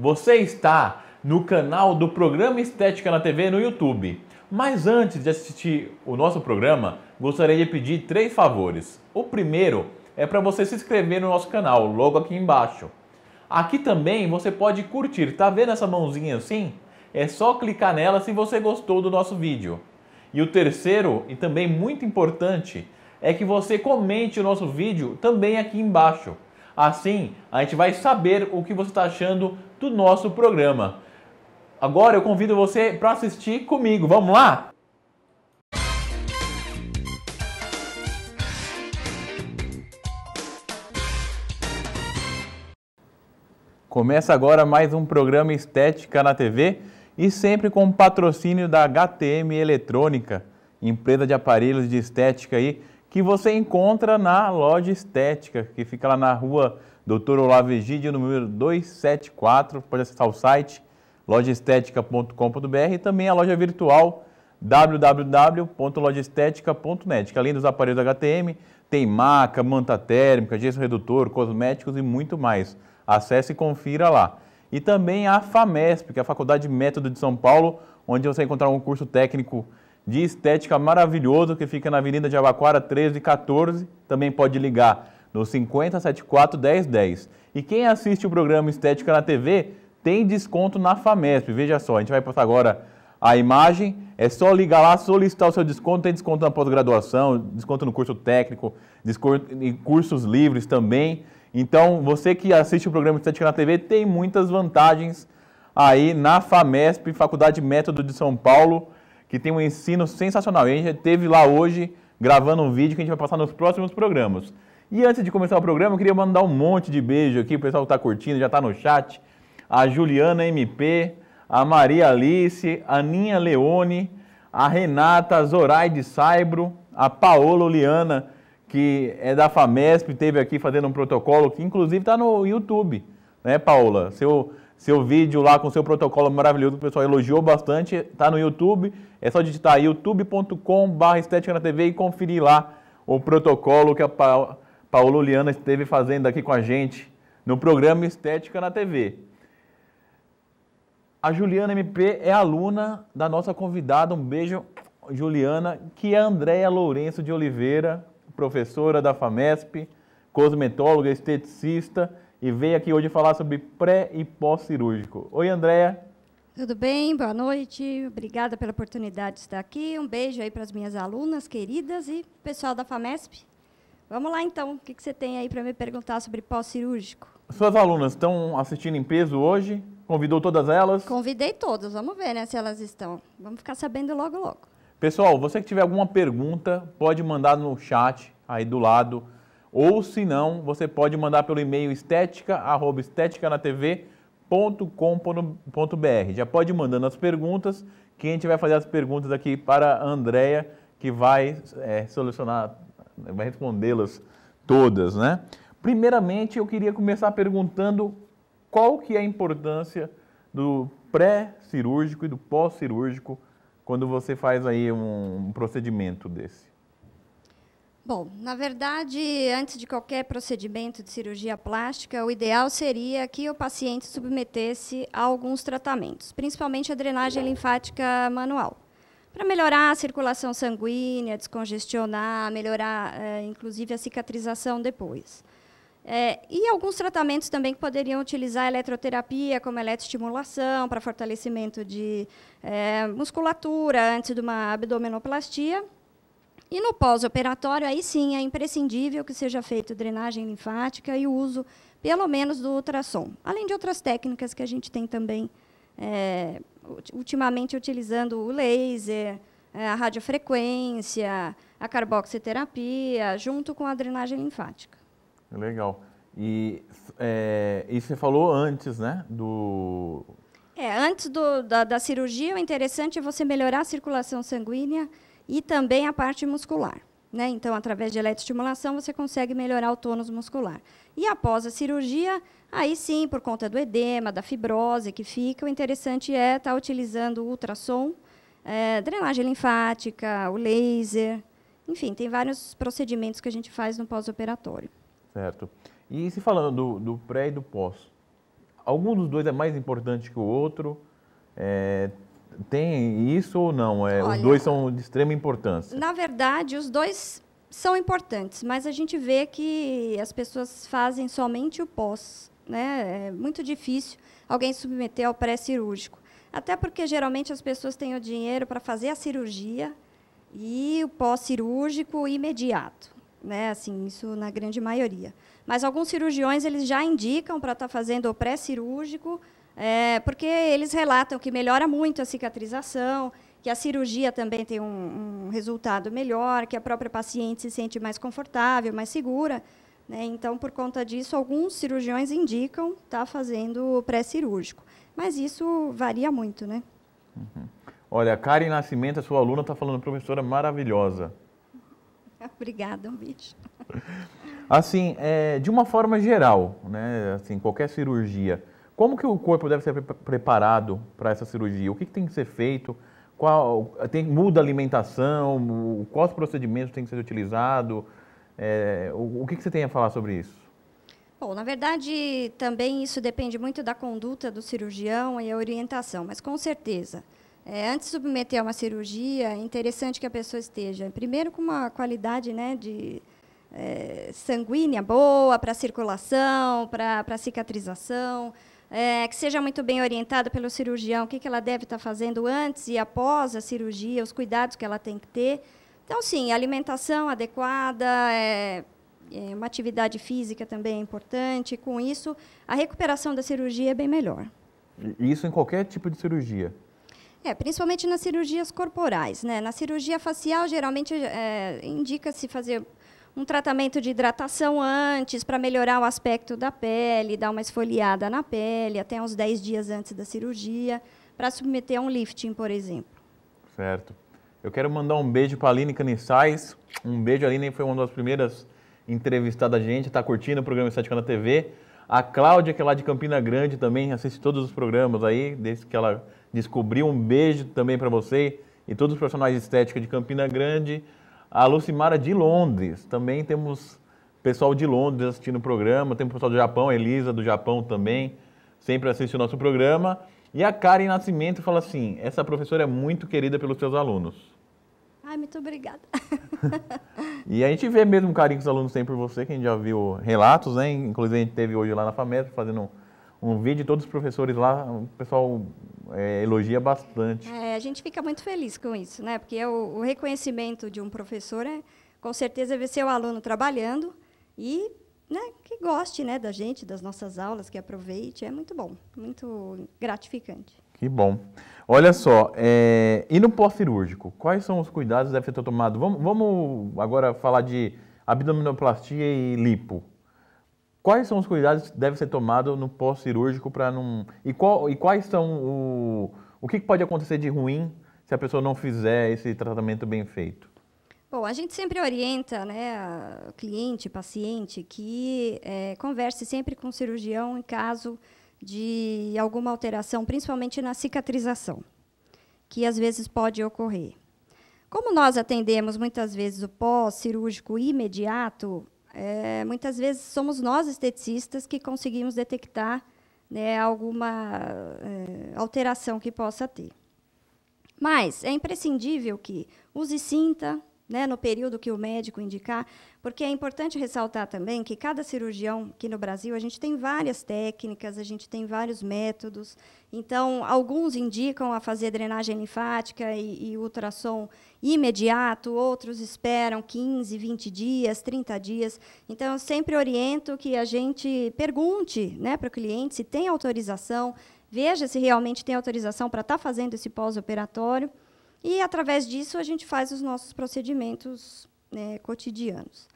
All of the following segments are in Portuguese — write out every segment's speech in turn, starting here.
Você está no canal do Programa Estética na TV no YouTube. Mas antes de assistir o nosso programa, gostaria de pedir três favores. O primeiro é para você se inscrever no nosso canal, logo aqui embaixo. Aqui também você pode curtir, tá vendo essa mãozinha assim? É só clicar nela se você gostou do nosso vídeo. E o terceiro, e também muito importante, é que você comente o nosso vídeo também aqui embaixo. Assim, a gente vai saber o que você está achando do nosso programa. Agora eu convido você para assistir comigo. Vamos lá? Começa agora mais um programa Estética na TV e sempre com patrocínio da HTM Eletrônica, empresa de aparelhos de estética aí que você encontra na loja estética, que fica lá na rua Doutor Olavo Egídio, número 274. Pode acessar o site lojaestetica.com.br e também a loja virtual www.lojaestetica.net, além dos aparelhos HTM, tem maca, manta térmica, gesso redutor, cosméticos e muito mais. Acesse e confira lá. E também a FAMESP, que é a Faculdade Método de São Paulo, onde você vai encontrar um curso técnico de estética maravilhoso que fica na Avenida de Abaquara 1314. Também pode ligar no 5074 1010. E quem assiste o programa Estética na TV tem desconto na FAMESP. Veja só, a gente vai passar agora a imagem. É só ligar lá, solicitar o seu desconto. Tem desconto na pós-graduação, desconto no curso técnico, desconto em cursos livres também. Então, você que assiste o programa Estética na TV tem muitas vantagens aí na FAMESP, Faculdade Método de São Paulo, que tem um ensino sensacional. E a gente teve lá hoje gravando um vídeo que a gente vai passar nos próximos programas. E antes de começar o programa, eu queria mandar um monte de beijo aqui. O pessoal está curtindo, já está no chat. A Juliana MP, a Maria Alice, a Ninha Leone, a Renata Zoraide Saibro, a Paola Liana, que é da FAMESP, esteve aqui fazendo um protocolo, que inclusive está no YouTube, né, Paola? Seu, seu vídeo lá com seu protocolo maravilhoso, que o pessoal elogiou bastante, está no YouTube. É só digitar youtube.com.br e conferir lá o protocolo que a Paola Paulo Liana esteve fazendo aqui com a gente no programa Estética na TV. A Juliana MP é aluna da nossa convidada. Um beijo, Juliana, que é Andréia Lourenço de Oliveira, professora da FAMESP, cosmetóloga, esteticista e veio aqui hoje falar sobre pré e pós-cirúrgico. Oi, Andréia. Tudo bem? Boa noite. Obrigada pela oportunidade de estar aqui. Um beijo aí para as minhas alunas queridas e pessoal da FAMESP. Vamos lá então, o que, que você tem aí para me perguntar sobre pós-cirúrgico? Suas alunas estão assistindo em peso hoje? Convidou todas elas? Convidei todas, vamos ver né, se elas estão. Vamos ficar sabendo logo, logo. Pessoal, você que tiver alguma pergunta, pode mandar no chat aí do lado. Ou se não, você pode mandar pelo e-mail estética.com.br. Já pode ir mandando as perguntas, que a gente vai fazer as perguntas aqui para a Andrea, que vai é, solucionar vai respondê-las todas, né? Primeiramente, eu queria começar perguntando qual que é a importância do pré-cirúrgico e do pós-cirúrgico quando você faz aí um procedimento desse. Bom, na verdade, antes de qualquer procedimento de cirurgia plástica, o ideal seria que o paciente submetesse a alguns tratamentos, principalmente a drenagem linfática manual para melhorar a circulação sanguínea, descongestionar, melhorar, é, inclusive, a cicatrização depois. É, e alguns tratamentos também que poderiam utilizar a eletroterapia, como a eletroestimulação, para fortalecimento de é, musculatura antes de uma abdominoplastia. E no pós-operatório, aí sim, é imprescindível que seja feita drenagem linfática e o uso, pelo menos, do ultrassom. Além de outras técnicas que a gente tem também é, ultimamente utilizando o laser, é, a radiofrequência, a carboxiterapia, junto com a drenagem linfática. Legal. E, é, e você falou antes, né, do... É, antes do, da, da cirurgia, o interessante é você melhorar a circulação sanguínea e também a parte muscular. Né? Então, através de eletroestimulação, você consegue melhorar o tônus muscular. E após a cirurgia, Aí sim, por conta do edema, da fibrose que fica, o interessante é estar tá utilizando o ultrassom, é, drenagem linfática, o laser, enfim, tem vários procedimentos que a gente faz no pós-operatório. Certo. E se falando do, do, pré e do pós, algum dos dois é mais importante que o outro? É, tem isso ou não? É, Olha, os dois são de extrema importância. Na verdade, os dois são importantes, mas a gente vê que as pessoas fazem somente o pós né, é muito difícil alguém submeter ao pré-cirúrgico. Até porque geralmente as pessoas têm o dinheiro para fazer a cirurgia e o pós-cirúrgico imediato, né? Assim, isso na grande maioria. Mas alguns cirurgiões eles já indicam para estar tá fazendo o pré-cirúrgico, é, porque eles relatam que melhora muito a cicatrização, que a cirurgia também tem um, um resultado melhor, que a própria paciente se sente mais confortável, mais segura. Né? Então, por conta disso, alguns cirurgiões indicam estar tá fazendo pré-cirúrgico. Mas isso varia muito, né? Uhum. Olha, Karen Nascimento, a sua aluna, está falando, professora maravilhosa. Obrigada, um beijo. Assim, é, de uma forma geral, né, assim, qualquer cirurgia, como que o corpo deve ser pre preparado para essa cirurgia? O que, que, tem que ser feito? Qual, tem, muda a alimentação? Quais procedimentos têm que ser utilizados? É, o, o que, você tem a falar sobre isso? Bom, na verdade, também isso depende muito da conduta do cirurgião e a orientação, mas com certeza. É, antes de submeter a uma cirurgia, é interessante que a pessoa esteja, primeiro, com uma qualidade né, de, é, sanguínea boa para circulação, para cicatrização, é, que seja muito bem orientada pelo cirurgião, o que, que ela deve estar fazendo antes e após a cirurgia, os cuidados que ela tem que ter. Então, sim, alimentação adequada, é, é uma atividade física também é importante. Com isso, a recuperação da cirurgia é bem melhor. Isso em qualquer tipo de cirurgia? É, principalmente nas cirurgias corporais. Né? Na cirurgia facial, geralmente é, indica-se fazer um tratamento de hidratação antes para melhorar o aspecto da pele, dar uma esfoliada na pele até uns 10 dias antes da cirurgia, para submeter a um lifting, por exemplo. Certo. Eu quero mandar um beijo para a Aline Canissais. Um beijo, Aline foi uma das primeiras entrevistadas da gente, está curtindo o programa Estética na TV. A Cláudia, que é lá de Campina Grande também, assiste todos os programas aí, desde que ela descobriu. Um beijo também para você e todos os profissionais de estética de Campina Grande. A Lucimara de Londres, também temos pessoal de Londres assistindo o programa, temos pessoal do Japão, a Elisa do Japão também, sempre assiste o nosso programa. E a Karen Nascimento fala assim: essa professora é muito querida pelos seus alunos. Ai, muito obrigada. e a gente vê mesmo o carinho que os alunos têm por você, que a gente já viu relatos, né? Inclusive a gente teve hoje lá na FAMESP fazendo um, vídeo, todos os professores lá, o pessoal é, elogia bastante. É, a gente fica muito feliz com isso, né? Porque o, o reconhecimento de um professor é, com certeza, é ver seu aluno trabalhando e né, que goste né, da gente, das nossas aulas, que aproveite. É muito bom, muito gratificante. Que bom. Olha só, é, e no pós-cirúrgico, quais são os cuidados que deve ser tomado? Vamos, vamos agora falar de abdominoplastia e lipo. Quais são os cuidados que devem ser tomados no pós-cirúrgico para não. E, qual, e quais são o. O que pode acontecer de ruim se a pessoa não fizer esse tratamento bem feito? Bom, a gente sempre orienta, né, cliente, paciente, que é, converse sempre com o cirurgião em caso de alguma alteração, principalmente na cicatrização, que às vezes pode ocorrer. Como nós atendemos muitas vezes o pós-cirúrgico imediato, é, muitas vezes somos nós esteticistas que conseguimos detectar né, alguma é, alteração que possa ter. Mas é imprescindível que use cinta, né, no período que o médico indicar, porque é importante ressaltar também que cada cirurgião aqui no Brasil, a gente tem várias técnicas, a gente tem vários métodos. Então, alguns indicam a fazer drenagem linfática e, e ultrassom imediato, outros esperam 15, 20 dias, 30 dias. Então, eu sempre oriento que a gente pergunte né, para o cliente se tem autorização, veja se realmente tem autorização para estar tá fazendo esse pós-operatório. E, através disso, a gente faz os nossos procedimentos né, cotidianos.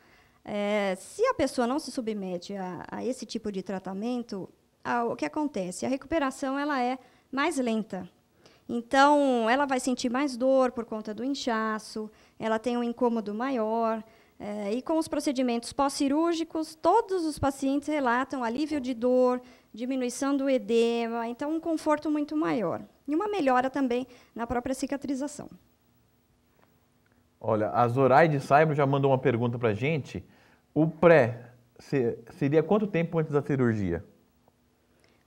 É, se a pessoa não se submete a, a esse tipo de tratamento, a, o que acontece? A recuperação ela é mais lenta. Então, ela vai sentir mais dor por conta do inchaço, ela tem um incômodo maior. É, e com os procedimentos pós-cirúrgicos, todos os pacientes relatam alívio de dor, diminuição do edema, então um conforto muito maior. E uma melhora também na própria cicatrização. Olha, a Zoraide Saibro já mandou uma pergunta para a gente. O pré seria quanto tempo antes da cirurgia?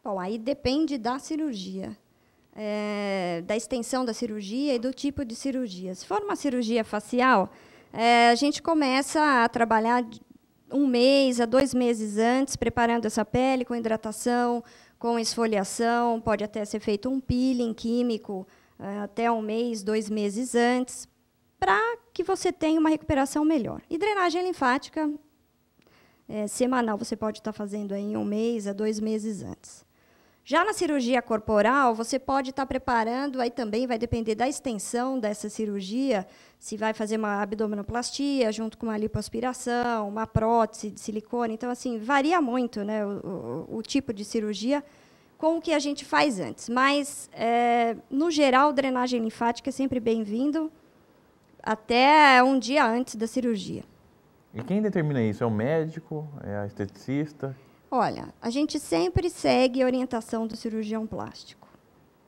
Bom, aí depende da cirurgia, é, da extensão da cirurgia e do tipo de cirurgia. Se for uma cirurgia facial, é, a gente começa a trabalhar um mês a dois meses antes, preparando essa pele com hidratação, com esfoliação, pode até ser feito um peeling químico eh, até um mês, dois meses antes, para que você tenha uma recuperação melhor. E drenagem linfática é, semanal você pode estar tá fazendo aí um mês a dois meses antes. Já na cirurgia corporal, você pode estar preparando, aí também vai depender da extensão dessa cirurgia, se vai fazer uma abdominoplastia junto com uma lipoaspiração, uma prótese de silicone. Então, assim, varia muito né, o, o, o tipo de cirurgia com o que a gente faz antes. Mas, é, no geral, drenagem linfática é sempre bem-vindo até um dia antes da cirurgia. E quem determina isso? É o médico? É a esteticista? Olha, a gente sempre segue a orientação do cirurgião plástico.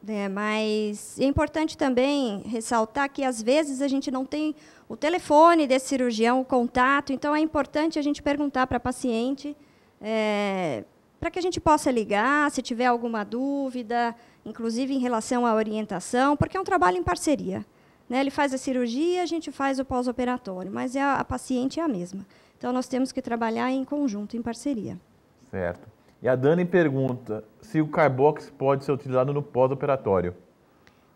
Né? Mas é importante também ressaltar que, às vezes, a gente não tem o telefone desse cirurgião, o contato, então é importante a gente perguntar para a paciente, é, para que a gente possa ligar, se tiver alguma dúvida, inclusive em relação à orientação, porque é um trabalho em parceria. Né? Ele faz a cirurgia, a gente faz o pós-operatório, mas é a, a paciente é a mesma. Então, nós temos que trabalhar em conjunto, em parceria. Certo. E a Dani pergunta se o Carbox pode ser utilizado no pós-operatório.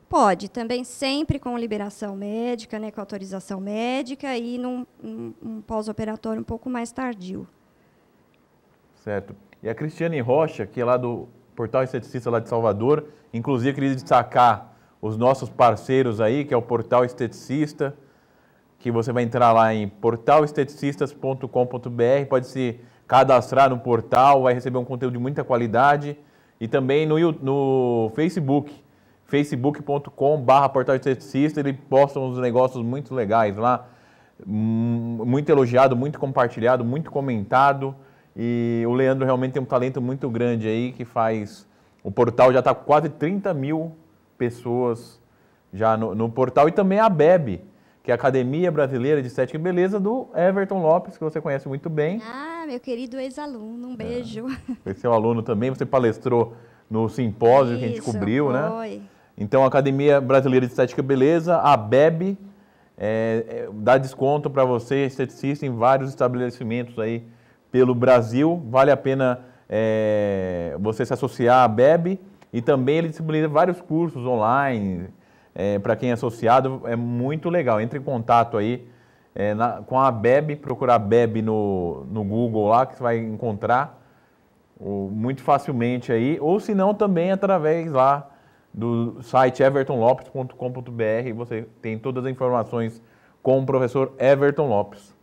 Pode, também sempre com liberação médica, né, com autorização médica e num, num um pós-operatório um pouco mais tardio. Certo. E a Cristiane Rocha, que é lá do Portal Esteticista lá de Salvador, inclusive queria destacar os nossos parceiros aí, que é o Portal Esteticista, que você vai entrar lá em portalesteticistas.com.br, pode se cadastrar no portal, vai receber um conteúdo de muita qualidade. E também no, no Facebook, facebook.com.br portal de esteticista, ele posta uns negócios muito legais lá, hum, muito elogiado, muito compartilhado, muito comentado. E o Leandro realmente tem um talento muito grande aí que faz. O portal já está com quase 30 mil pessoas já no, no portal. E também a BEB, que é a Academia Brasileira de Estética e Beleza, do Everton Lopes, que você conhece muito bem. Ah ah, meu querido ex-aluno, um é. beijo. É. Foi seu aluno também, você palestrou no simpósio Isso, que a gente cobriu, foi. né? Foi. Então, a Academia Brasileira de Estética e Beleza, a BEB, é, é, dá desconto para você, esteticista, em vários estabelecimentos aí pelo Brasil. Vale a pena é, você se associar à BEB e também ele disponibiliza vários cursos online. É, para quem é associado, é muito legal. Entre em contato aí é, na, com a Beb, procurar Beb no, no Google lá, que você vai encontrar muito facilmente aí, ou se não também através lá do site evertonlopes.com.br, você tem todas as informações com o professor Everton Lopes.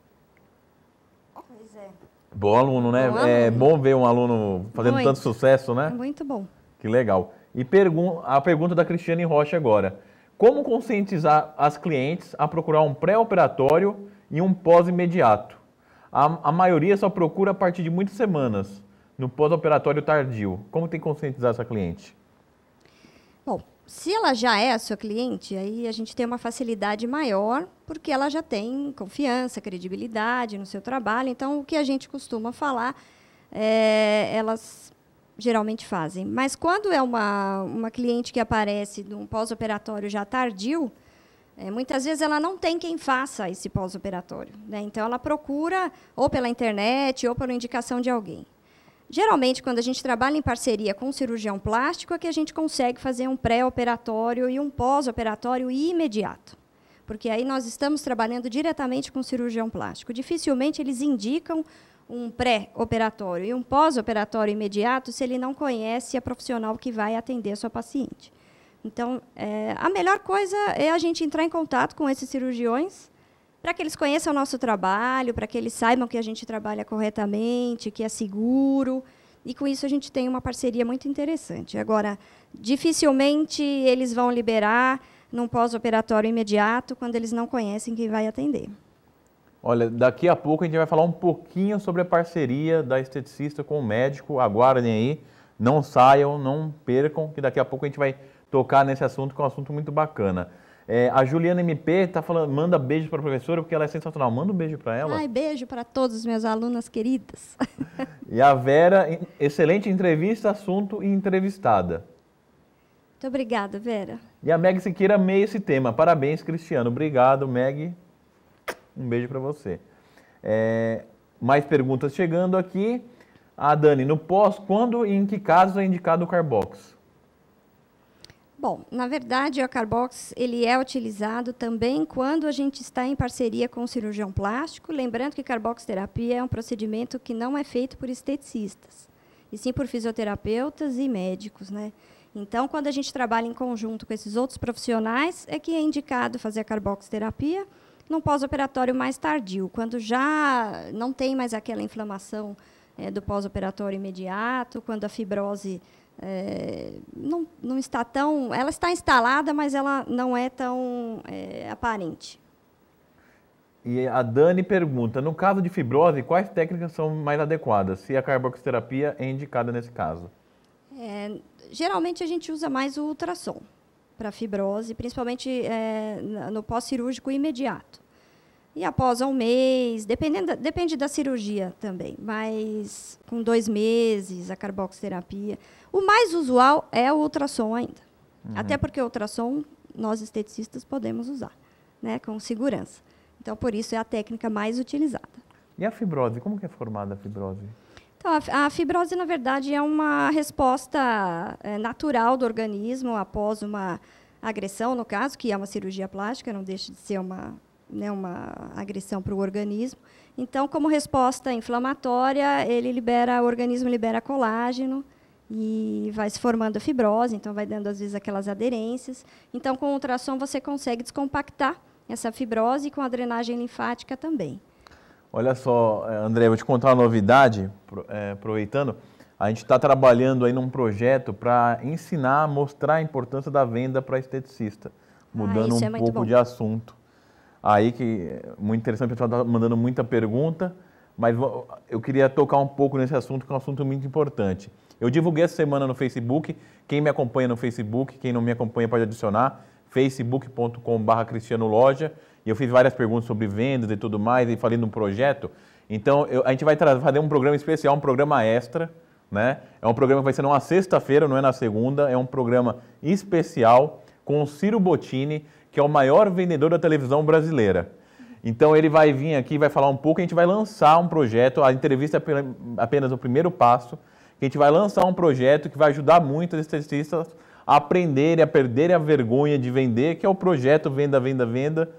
Pois é. Bom aluno, né? Bom é bom ver um aluno fazendo muito. tanto sucesso, né? Muito bom. Que legal. E pergun a pergunta da Cristiane Rocha agora. Como conscientizar as clientes a procurar um pré-operatório e um pós-imediato? A, a, maioria só procura a partir de muitas semanas, no pós-operatório tardio. Como tem que conscientizar essa cliente? Bom, se ela já é a sua cliente, aí a gente tem uma facilidade maior, porque ela já tem confiança, credibilidade no seu trabalho. Então, o que a gente costuma falar, é, elas geralmente fazem. Mas quando é uma, uma cliente que aparece num pós-operatório já tardio, é, muitas vezes ela não tem quem faça esse pós-operatório. Né? Então, ela procura ou pela internet ou pela indicação de alguém. Geralmente, quando a gente trabalha em parceria com um cirurgião plástico, é que a gente consegue fazer um pré-operatório e um pós-operatório imediato. Porque aí nós estamos trabalhando diretamente com o cirurgião plástico. Dificilmente eles indicam um pré-operatório e um pós-operatório imediato se ele não conhece a profissional que vai atender a sua paciente. Então, é, a melhor coisa é a gente entrar em contato com esses cirurgiões para que eles conheçam o nosso trabalho, para que eles saibam que a gente trabalha corretamente, que é seguro. E com isso a gente tem uma parceria muito interessante. Agora, dificilmente eles vão liberar num pós-operatório imediato quando eles não conhecem quem vai atender. Olha, daqui a pouco a gente vai falar um pouquinho sobre a parceria da esteticista com o médico. Aguardem aí, não saiam, não percam, que daqui a pouco a gente vai tocar nesse assunto, que é um assunto muito bacana. É, a Juliana MP tá falando, manda beijo para a professora, porque ela é sensacional. Manda um beijo para ela. Ai, beijo para todos os meus alunas queridas. e a Vera, excelente entrevista, assunto e entrevistada. Muito obrigada, Vera. E a Meg Siqueira meio esse tema. Parabéns, Cristiano. Obrigado, Meg. Um beijo para você. É, mais perguntas chegando aqui. A ah, Dani, no pós, quando e em que casos é indicado o Carbox? Bom, na verdade, o Carbox ele é utilizado também quando a gente está em parceria com o cirurgião plástico. Lembrando que Carbox é um procedimento que não é feito por esteticistas, e sim por fisioterapeutas e médicos, né? Então, quando a gente trabalha em conjunto com esses outros profissionais, é que é indicado fazer a carboxterapia num pós-operatório mais tardio, quando já não tem mais aquela inflamação é, do pós-operatório imediato, quando a fibrose é, não, não está tão. Ela está instalada, mas ela não é tão é, aparente. E a Dani pergunta: no caso de fibrose, quais técnicas são mais adequadas? Se a carboxterapia é indicada nesse caso? É, geralmente a gente usa mais o ultrassom para fibrose, principalmente é, no pós-cirúrgico imediato. E após um mês, dependendo, depende da cirurgia também, mas com dois meses, a carboxoterapia. O mais usual é o ultrassom ainda. Uhum. Até porque o ultrassom nós esteticistas podemos usar, né, com segurança. Então, por isso é a técnica mais utilizada. E a fibrose, como que é formada a fibrose? Então, a fibrose, na verdade, é uma resposta eh, natural do organismo após uma agressão, no caso, que é uma cirurgia plástica, não deixa de ser uma, né, uma agressão para o organismo. Então, como resposta inflamatória, ele libera, o organismo libera colágeno e vai se formando a fibrose, então vai dando às vezes aquelas aderências. Então, com o ultrassom você consegue descompactar essa fibrose e com a drenagem linfática também. Olha só, é, André, vou te contar uma novidade, é, aproveitando. A gente está trabalhando aí num projeto para ensinar, mostrar a importância da venda para esteticista, mudando ah, um é pouco bom. de assunto. Aí que muito interessante, o pessoal está mandando muita pergunta, mas eu queria tocar um pouco nesse assunto, que é um assunto muito importante. Eu divulguei essa semana no Facebook, quem me acompanha no Facebook, quem não me acompanha pode adicionar, facebook.com.br Cristiano e eu fiz várias perguntas sobre vendas e tudo mais, e falei num projeto. Então, eu, a gente vai fazer um programa especial, um programa extra, né? É um programa que vai ser numa sexta-feira, não é na segunda. É um programa especial com o Ciro Bottini, que é o maior vendedor da televisão brasileira. Então ele vai vir aqui, vai falar um pouco, a gente vai lançar um projeto, a entrevista é apenas o primeiro passo, a gente vai lançar um projeto que vai ajudar muito os esteticistas a aprenderem, a perderem a vergonha de vender, que é o projeto Venda, Venda, Venda,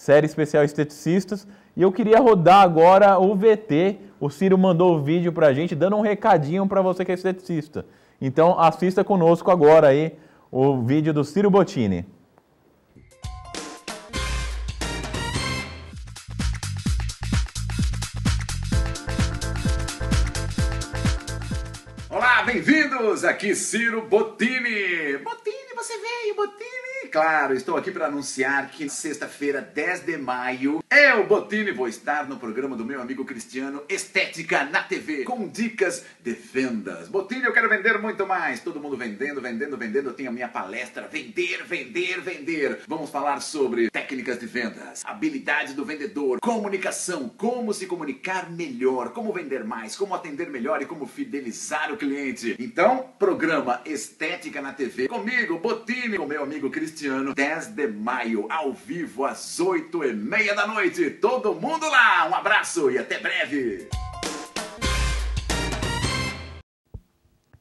série especial Esteticistas. E eu queria rodar agora o VT. O Ciro mandou o vídeo pra gente, dando um recadinho para você que é esteticista. Então assista conosco agora aí o vídeo do Ciro Bottini. Olá, bem-vindos! Aqui Ciro Bottini. Bottini, você veio, Bottini! claro, estou aqui para anunciar que sexta-feira, 10 de maio, eu, Botini, vou estar no programa do meu amigo Cristiano Estética na TV, com dicas de vendas. Botini, eu quero vender muito mais. Todo mundo vendendo, vendendo, vendendo. Eu tenho a minha palestra Vender, Vender, Vender. Vamos falar sobre técnicas de vendas, habilidades do vendedor, comunicação, como se comunicar melhor, como vender mais, como atender melhor e como fidelizar o cliente. Então, programa Estética na TV comigo, Botini, com meu amigo Cristiano ano, 10 de maio, ao vivo, às 8 e meia da noite. Todo mundo lá! Um abraço e até breve!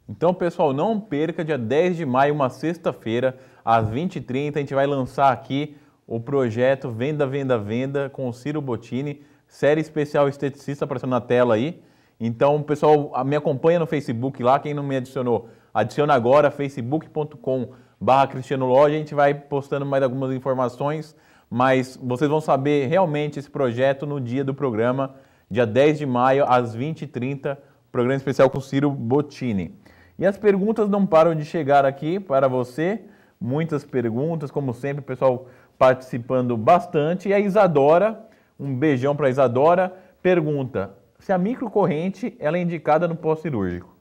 Então, pessoal, não perca dia 10 de maio, uma sexta-feira, às 20h30, a gente vai lançar aqui o projeto Venda, Venda, Venda com o Ciro Bottini, série especial esteticista aparecendo na tela aí. Então, pessoal, me acompanha no Facebook lá, quem não me adicionou, adiciona agora facebook.com.br barra Cristiano Lodge. A gente vai postando mais algumas informações, mas vocês vão saber realmente esse projeto no dia do programa, dia 10 de maio, às 20h30, programa especial com Ciro Bottini. E as perguntas não param de chegar aqui para você. Muitas perguntas, como sempre, o pessoal participando bastante. E a Isadora, um beijão para a Isadora, pergunta se a microcorrente ela é indicada no pós-cirúrgico.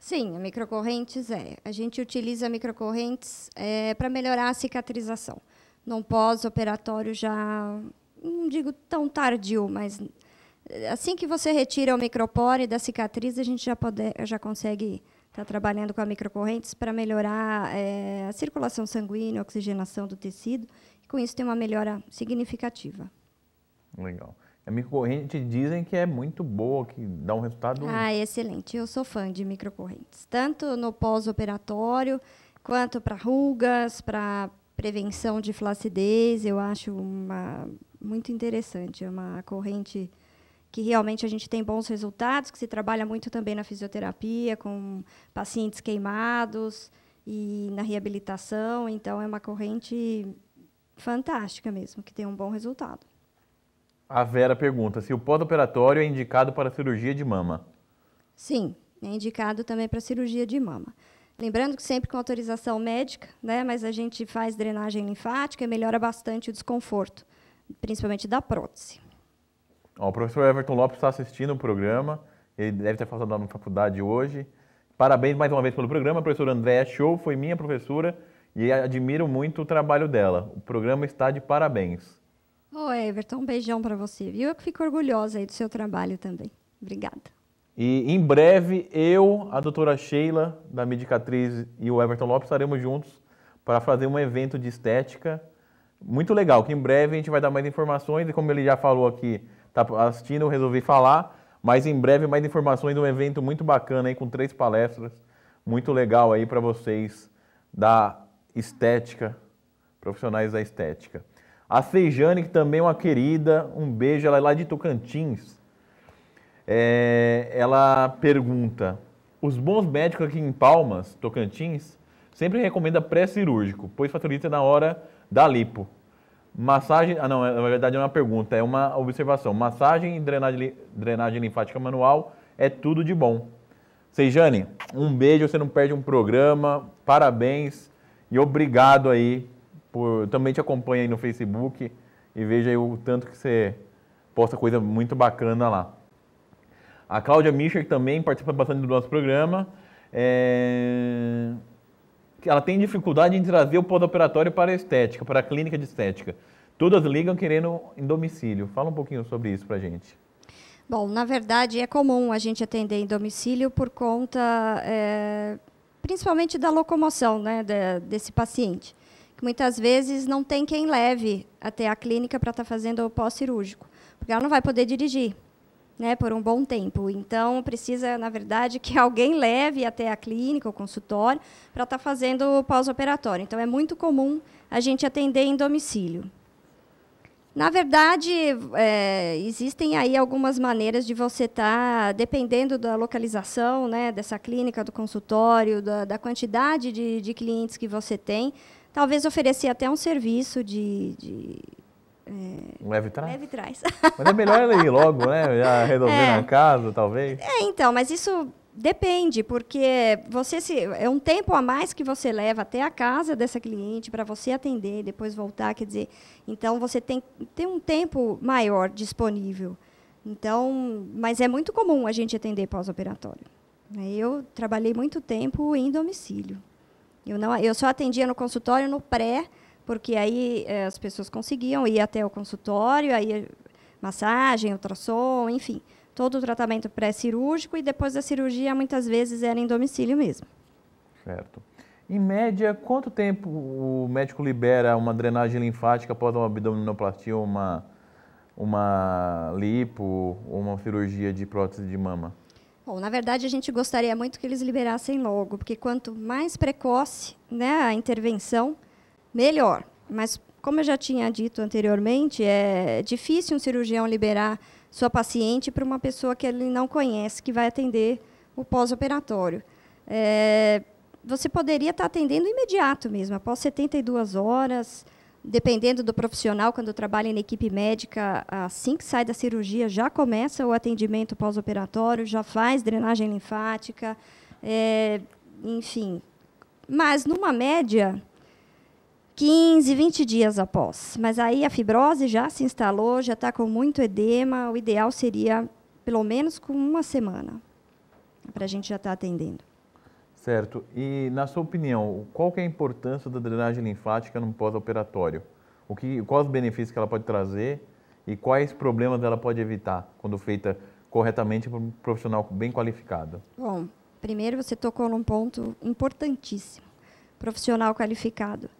Sim, a microcorrentes é. A gente utiliza microcorrentes é, para melhorar a cicatrização. Num pós-operatório já, não digo tão tardio, mas eh, assim que você retira o micropore da cicatriz, a gente já, pode, já consegue estar tá trabalhando com a microcorrentes para melhorar é, a circulação sanguínea, a oxigenação do tecido. E com isso tem uma melhora significativa. Legal. A é, microcorrente dizem que é muito boa, que dá um resultado. Ah, excelente. Eu sou fã de microcorrentes, tanto no pós-operatório quanto para rugas, para prevenção de flacidez. Eu acho uma muito interessante, é uma corrente que realmente a gente tem bons resultados, que se trabalha muito também na fisioterapia com pacientes queimados e na reabilitação. Então é uma corrente fantástica mesmo, que tem um bom resultado. A Vera pergunta se o pós-operatório é indicado para cirurgia de mama. Sim, é indicado também para cirurgia de mama. Lembrando que sempre com autorização médica, né, mas a gente faz drenagem linfática e melhora bastante o desconforto, principalmente da prótese. Ó, o professor Everton Lopes está assistindo o programa, ele deve ter faltado na faculdade hoje. Parabéns mais uma vez pelo programa, a professora Andréa Show foi minha professora e admiro muito o trabalho dela. O programa está de parabéns. Ô Everton, um beijão para você, viu? Eu que fico orgulhosa aí do seu trabalho também. Obrigada. E em breve, eu, a doutora Sheila, da Medicatriz, e o Everton Lopes estaremos juntos para fazer um evento de estética muito legal, que em breve a gente vai dar mais informações, e como ele já falou aqui, tá assistindo, eu resolvi falar, mas em breve mais informações de um evento muito bacana aí, com três palestras, muito legal aí para vocês da estética, profissionais da estética. A Feijane, que também é uma querida, um beijo, ela é lá de Tocantins. É, ela pergunta: os bons médicos aqui em Palmas, Tocantins, sempre recomendam pré-cirúrgico, pois facilita na hora da lipo. Massagem, ah não, é, na verdade não é uma pergunta, é uma observação. Massagem e drenagem, drenagem linfática manual é tudo de bom. Seijane, um beijo, você não perde um programa, parabéns e obrigado aí por, também te acompanho aí no Facebook e veja aí o tanto que você posta coisa muito bacana lá. A Cláudia Mischer também participa bastante do nosso programa. É... Ela tem dificuldade em trazer o pós-operatório para a estética, para a clínica de estética. Todas ligam querendo em domicílio. Fala um pouquinho sobre isso para a gente. Bom, na verdade é comum a gente atender em domicílio por conta, é, principalmente da locomoção né, de, desse paciente que muitas vezes não tem quem leve até a clínica para estar tá fazendo o pós-cirúrgico, porque ela não vai poder dirigir. Né, por um bom tempo. Então, precisa, na verdade, que alguém leve até a clínica ou consultório para estar tá fazendo o pós-operatório. Então, é muito comum a gente atender em domicílio. Na verdade, é, existem aí algumas maneiras de você estar, tá, dependendo da localização né, dessa clínica, do consultório, da, da quantidade de, de clientes que você tem, Talvez oferecer até um serviço de. de é... Um leve trás? Leve trás. Mas é melhor ela ir logo, né? Já é. resolver é. na casa, talvez. É, então, mas isso Depende, porque você se é um tempo a mais que você leva até a casa dessa cliente para você atender, depois voltar, quer dizer, então você tem tem um tempo maior disponível. Então, mas é muito comum a gente atender pós-operatório. Eu trabalhei muito tempo em domicílio. Eu, não, eu só atendia no consultório no pré, porque aí é, as pessoas conseguiam ir até o consultório, aí massagem, ultrassom, enfim, todo o tratamento pré-cirúrgico e depois da cirurgia muitas vezes era em domicílio mesmo. Certo. Em média, quanto tempo o médico libera uma drenagem linfática após uma abdominoplastia, uma, uma lipo ou uma cirurgia de prótese de mama? Bom, na verdade, a gente gostaria muito que eles liberassem logo, porque quanto mais precoce né, a intervenção, melhor. Mas, como eu já tinha dito anteriormente, é difícil um cirurgião liberar sua paciente para uma pessoa que ele não conhece, que vai atender o pós-operatório. É, você poderia estar atendendo imediato mesmo, após 72 horas, dependendo do profissional, quando trabalha em equipe médica, assim que sai da cirurgia, já começa o atendimento pós-operatório, já faz drenagem linfática, é, enfim. Mas, numa média, 15, 20 dias após. Mas aí a fibrose já se instalou, já está com muito edema, o ideal seria pelo menos com uma semana, para a gente já estar tá atendendo. Certo. E, na sua opinião, qual que é a importância da drenagem linfática no pós-operatório? O que, quais os benefícios que ela pode trazer e quais problemas ela pode evitar quando feita corretamente por um profissional bem qualificado? Bom, primeiro você tocou num ponto importantíssimo, profissional qualificado.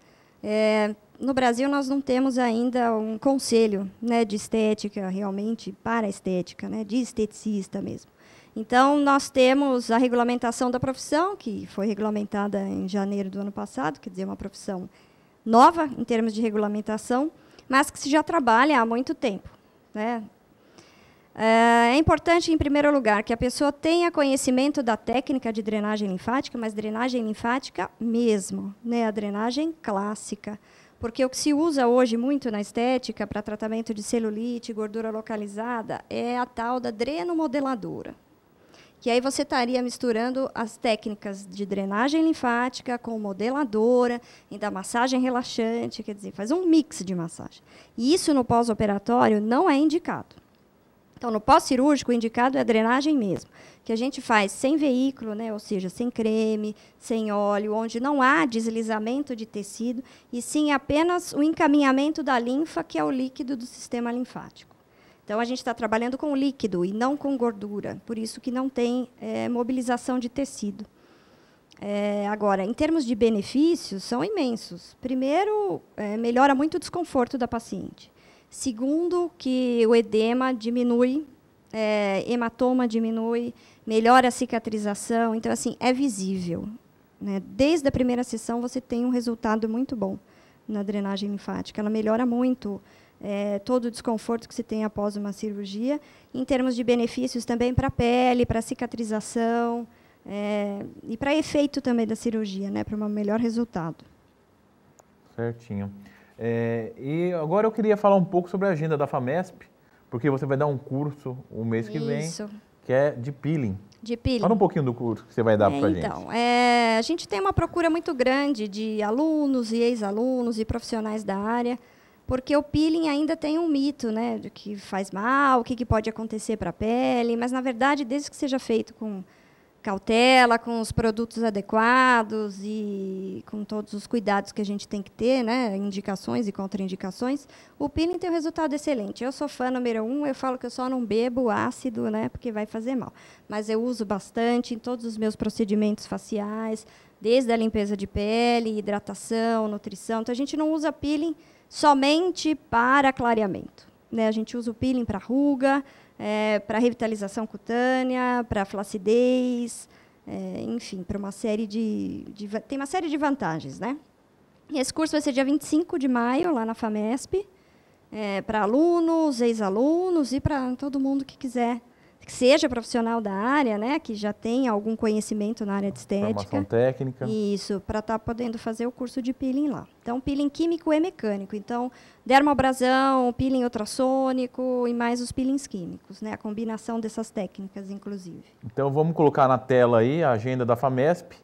É, no Brasil nós não temos ainda um conselho né, de estética realmente para estética, né, de esteticista mesmo. Então, nós temos a regulamentação da profissão, que foi regulamentada em janeiro do ano passado, quer dizer, uma profissão nova em termos de regulamentação, mas que se já trabalha há muito tempo. Né? É, é importante, em primeiro lugar, que a pessoa tenha conhecimento da técnica de drenagem linfática, mas drenagem linfática mesmo, né? a drenagem clássica. Porque o que se usa hoje muito na estética para tratamento de celulite, gordura localizada, é a tal da drenomodeladora que aí você estaria misturando as técnicas de drenagem linfática com modeladora, ainda massagem relaxante, quer dizer, faz um mix de massagem. E isso no pós-operatório não é indicado. Então, no pós-cirúrgico, o indicado é a drenagem mesmo, que a gente faz sem veículo, né, ou seja, sem creme, sem óleo, onde não há deslizamento de tecido, e sim apenas o encaminhamento da linfa, que é o líquido do sistema linfático. Então, a gente está trabalhando com líquido e não com gordura, por isso que não tem é, mobilização de tecido. É, agora, em termos de benefícios, são imensos. Primeiro, é, melhora muito o desconforto da paciente. Segundo, que o edema diminui, hematoma diminui, melhora a cicatrização. Então, assim, é visível. Né? Desde a primeira sessão, você tem um resultado muito bom na drenagem linfática. Ela melhora muito é, todo o desconforto que se tem após uma cirurgia, em termos de benefícios também para a pele, para a cicatrização é, e para efeito também da cirurgia, né, para um melhor resultado. Certinho. É, e agora eu queria falar um pouco sobre a agenda da FAMESP, porque você vai dar um curso o mês que Isso. vem, que é de peeling. De peeling. Fala um pouquinho do curso que você vai dar é, para então, gente. É, a gente tem uma procura muito grande de alunos e ex-alunos e profissionais da área porque o peeling ainda tem um mito, né, de que faz mal, o que, que pode acontecer para a pele, mas na verdade, desde que seja feito com cautela, com os produtos adequados e com todos os cuidados que a gente tem que ter, né, indicações e contraindicações, o peeling tem um resultado excelente. Eu sou fã número um, eu falo que eu só não bebo ácido, né, porque vai fazer mal. Mas eu uso bastante em todos os meus procedimentos faciais, desde a limpeza de pele, hidratação, nutrição. Então a gente não usa peeling somente para clareamento. Né? A gente usa o peeling para ruga, é, para revitalização cutânea, para flacidez, é, enfim, para uma série de, de, Tem uma série de vantagens, né? E esse curso vai ser dia 25 de maio, lá na FAMESP, é, para alunos, ex-alunos e para todo mundo que quiser que seja profissional da área, né, que já tenha algum conhecimento na área de estética. Formação técnica. Isso, para estar tá podendo fazer o curso de peeling lá. Então, peeling químico e mecânico. Então, dermoabrasão, peeling ultrassônico e mais os peelings químicos, né, a combinação dessas técnicas, inclusive. Então, vamos colocar na tela aí a agenda da FAMESP,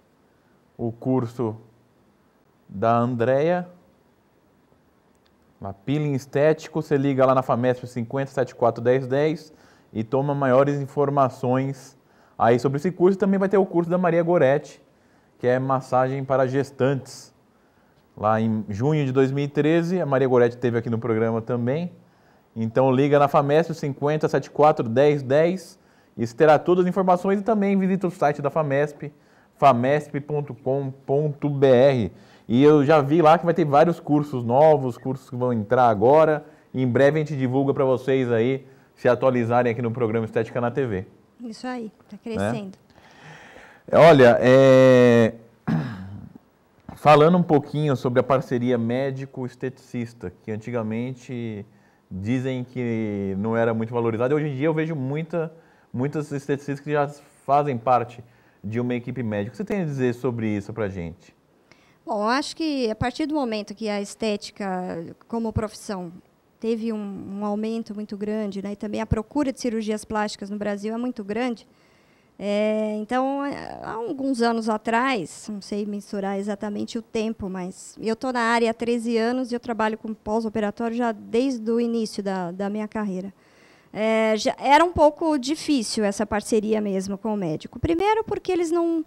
o curso da Andrea. Uma peeling estético, você liga lá na FAMESP 50741010 1010 e toma maiores informações aí sobre esse curso. Também vai ter o curso da Maria Goretti, que é massagem para gestantes. Lá em junho de 2013, a Maria Goretti esteve aqui no programa também. Então liga na FAMESP 50 74 10 10 terá todas as informações e também visita o site da FAMESP, famesp.com.br. E eu já vi lá que vai ter vários cursos novos, cursos que vão entrar agora. Em breve a gente divulga para vocês aí se atualizarem aqui no programa Estética na TV. Isso aí, está né? crescendo. Né? Olha, é... falando um pouquinho sobre a parceria médico-esteticista, que antigamente dizem que não era muito valorizada, hoje em dia eu vejo muita, muitas esteticistas que já fazem parte de uma equipe médica. O que você tem a dizer sobre isso para a gente? Bom, acho que a partir do momento que a estética, como profissão, teve um, um, aumento muito grande, né? e também a procura de cirurgias plásticas no Brasil é muito grande. É, então, é, há alguns anos atrás, não sei mensurar exatamente o tempo, mas eu estou na área há 13 anos e eu trabalho com pós-operatório já desde o início da, da minha carreira. É, era um pouco difícil essa parceria mesmo com o médico. Primeiro, porque eles não,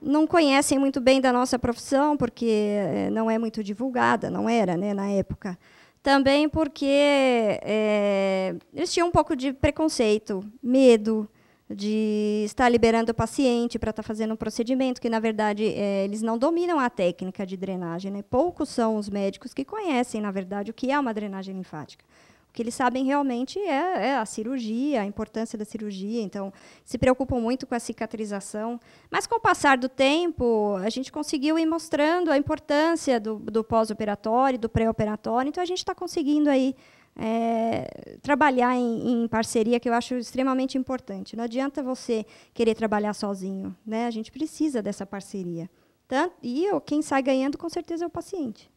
não conhecem muito bem da nossa profissão, porque é, não é muito divulgada, não era né, na época. Também porque é, eles tinham um pouco de preconceito, medo de estar liberando o paciente para estar tá fazendo um procedimento que, na verdade, é, eles não dominam a técnica de drenagem. Né? Poucos são os médicos que conhecem, na verdade, o que é uma drenagem linfática. O que eles sabem realmente é, é, a cirurgia, a importância da cirurgia. Então, se preocupam muito com a cicatrização. Mas, com o passar do tempo, a gente conseguiu ir mostrando a importância do, do pós-operatório, do pré-operatório. Então, a gente está conseguindo aí é, trabalhar em, em, parceria, que eu acho extremamente importante. Não adianta você querer trabalhar sozinho. Né? A gente precisa dessa parceria. Tanto, e quem sai ganhando, com certeza, é o paciente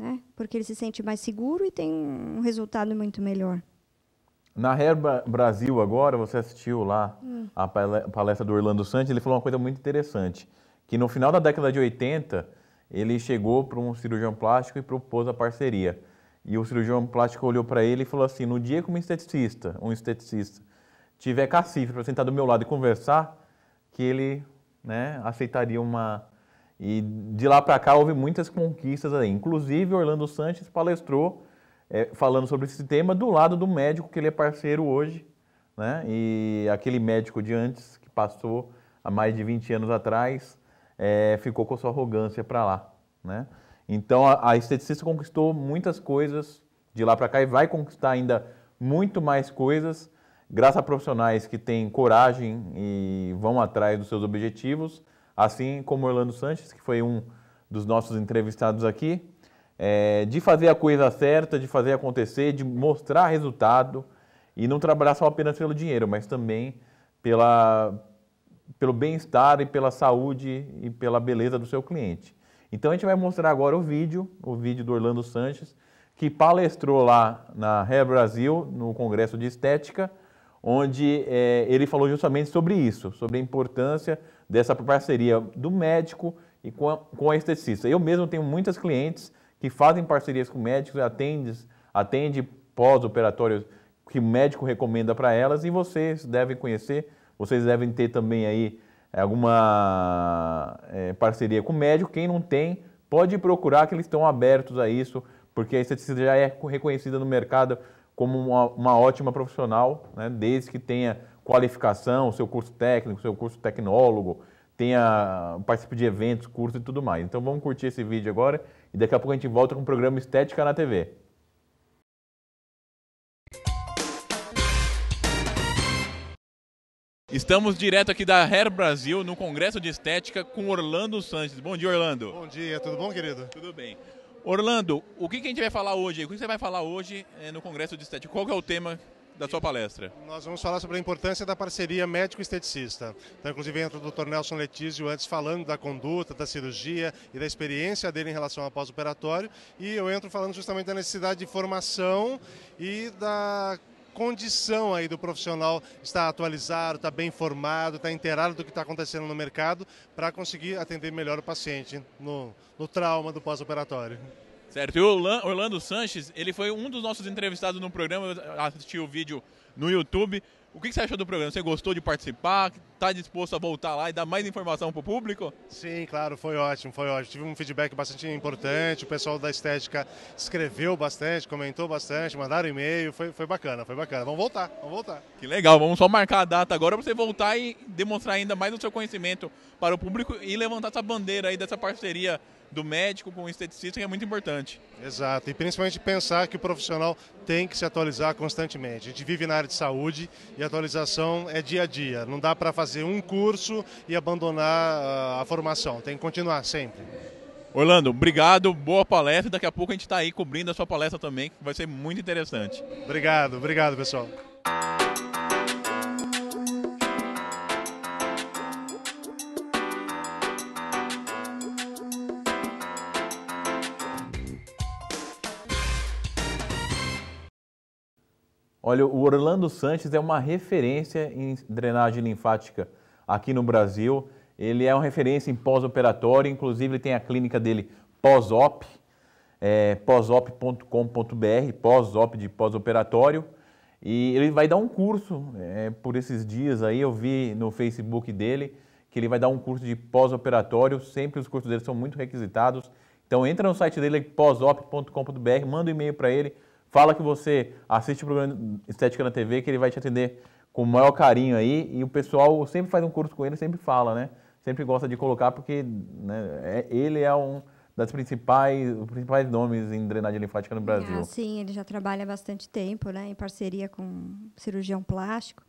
né? Porque ele se sente mais seguro e tem um resultado muito melhor. Na Hair Brasil agora, você assistiu lá hum. a palestra do Orlando Santos, ele falou uma coisa muito interessante, que no final da década de 80, ele chegou para um cirurgião plástico e propôs a parceria. E o cirurgião plástico olhou para ele e falou assim: "No dia que um esteticista, um esteticista tiver cacife para sentar do meu lado e conversar, que ele, né, aceitaria uma e de lá para cá houve muitas conquistas aí. Inclusive, Orlando Sanches palestrou é, falando sobre esse tema do lado do médico que ele é parceiro hoje, né? E aquele médico de antes que passou há mais de 20 anos atrás é, ficou com sua arrogância para lá, né? Então a, a esteticista conquistou muitas coisas de lá para cá e vai conquistar ainda muito mais coisas graças a profissionais que têm coragem e vão atrás dos seus objetivos assim como Orlando Sanches, que foi um dos nossos entrevistados aqui, é, de fazer a coisa certa, de fazer acontecer, de mostrar resultado e não trabalhar só apenas pelo dinheiro, mas também pela, pelo bem-estar e pela saúde e pela beleza do seu cliente. Então a gente vai mostrar agora o vídeo, o vídeo do Orlando Sanches, que palestrou lá na Hair Brasil, no Congresso de Estética, onde é, ele falou justamente sobre isso, sobre a importância dessa parceria do médico e com a, com a esteticista. Eu mesmo tenho muitas clientes que fazem parcerias com médicos, atende, atende pós-operatórios que o médico recomenda para elas e vocês devem conhecer, vocês devem ter também aí eh, alguma é, parceria com o médico. Quem não tem, pode procurar que eles estão abertos a isso, porque a esteticista já é reconhecida no mercado como uma, uma ótima profissional, né, desde que tenha qualificação, seu curso técnico, seu curso tecnólogo, tenha participe de eventos, cursos e tudo mais. Então vamos curtir esse vídeo agora e daqui a pouco a gente volta com o programa Estética na TV. Estamos direto aqui da Hair Brasil no Congresso de Estética com Orlando Sanches. Bom dia, Orlando. Bom dia, tudo bom, querido? Tudo bem. Orlando, o que, que a gente vai falar hoje? O que você vai falar hoje eh, no Congresso de Estética? Qual é o tema da sua palestra. Nós vamos falar sobre a importância da parceria médico-esteticista. Então, inclusive, entra o doutor Nelson Letizio antes falando da conduta, da cirurgia e da experiência dele em relação ao pós-operatório. E eu entro falando justamente da necessidade de formação e da condição aí do profissional estar atualizado, estar bem informado, estar inteirado do que está acontecendo no mercado para conseguir atender melhor o paciente no, no trauma do pós-operatório. Certo, e o Orlando Sanches, ele foi um dos nossos entrevistados no programa, Assistiu o vídeo no YouTube. O que você achou do programa? Você gostou de participar? Está disposto a voltar lá e dar mais informação para o público? Sim, claro, foi ótimo, foi ótimo. Tive um feedback bastante importante, o pessoal da estética escreveu bastante, comentou bastante, mandaram e-mail, foi, foi bacana, foi bacana. Vamos voltar, vamos voltar. Que legal, vamos só marcar a data agora para você voltar e demonstrar ainda mais o seu conhecimento para o público e levantar essa bandeira aí dessa parceria do médico com o esteticista, que é muito importante. Exato, e principalmente pensar que o profissional tem que se atualizar constantemente. A gente vive na área de saúde e a atualização é dia a dia. Não dá para fazer um curso e abandonar ah, a formação, tem que continuar sempre. Orlando, obrigado, boa palestra. Daqui a pouco a gente está aí cobrindo a sua palestra também, que vai ser muito interessante. Obrigado, obrigado pessoal. Olha, o Orlando Sanches é uma referência em drenagem linfática aqui no Brasil. Ele é uma referência em pós-operatório, inclusive ele tem a clínica dele pós-op, é, pós-op.com.br, pós-op de pós-operatório. E ele vai dar um curso é, por esses dias aí, eu vi no Facebook dele que ele vai dar um curso de pós-operatório, sempre os cursos dele são muito requisitados. Então entra no site dele, pós-op.com.br, manda um e-mail para ele, Fala que você assiste o programa Estética na TV, que ele vai te atender com o maior carinho aí. E o pessoal sempre faz um curso com ele, sempre fala, né? Sempre gosta de colocar, porque né, é, ele é um das principais, principais nomes em drenagem linfática no Brasil. Ah, sim, ele já trabalha há bastante tempo, né? Em parceria com cirurgião plástico.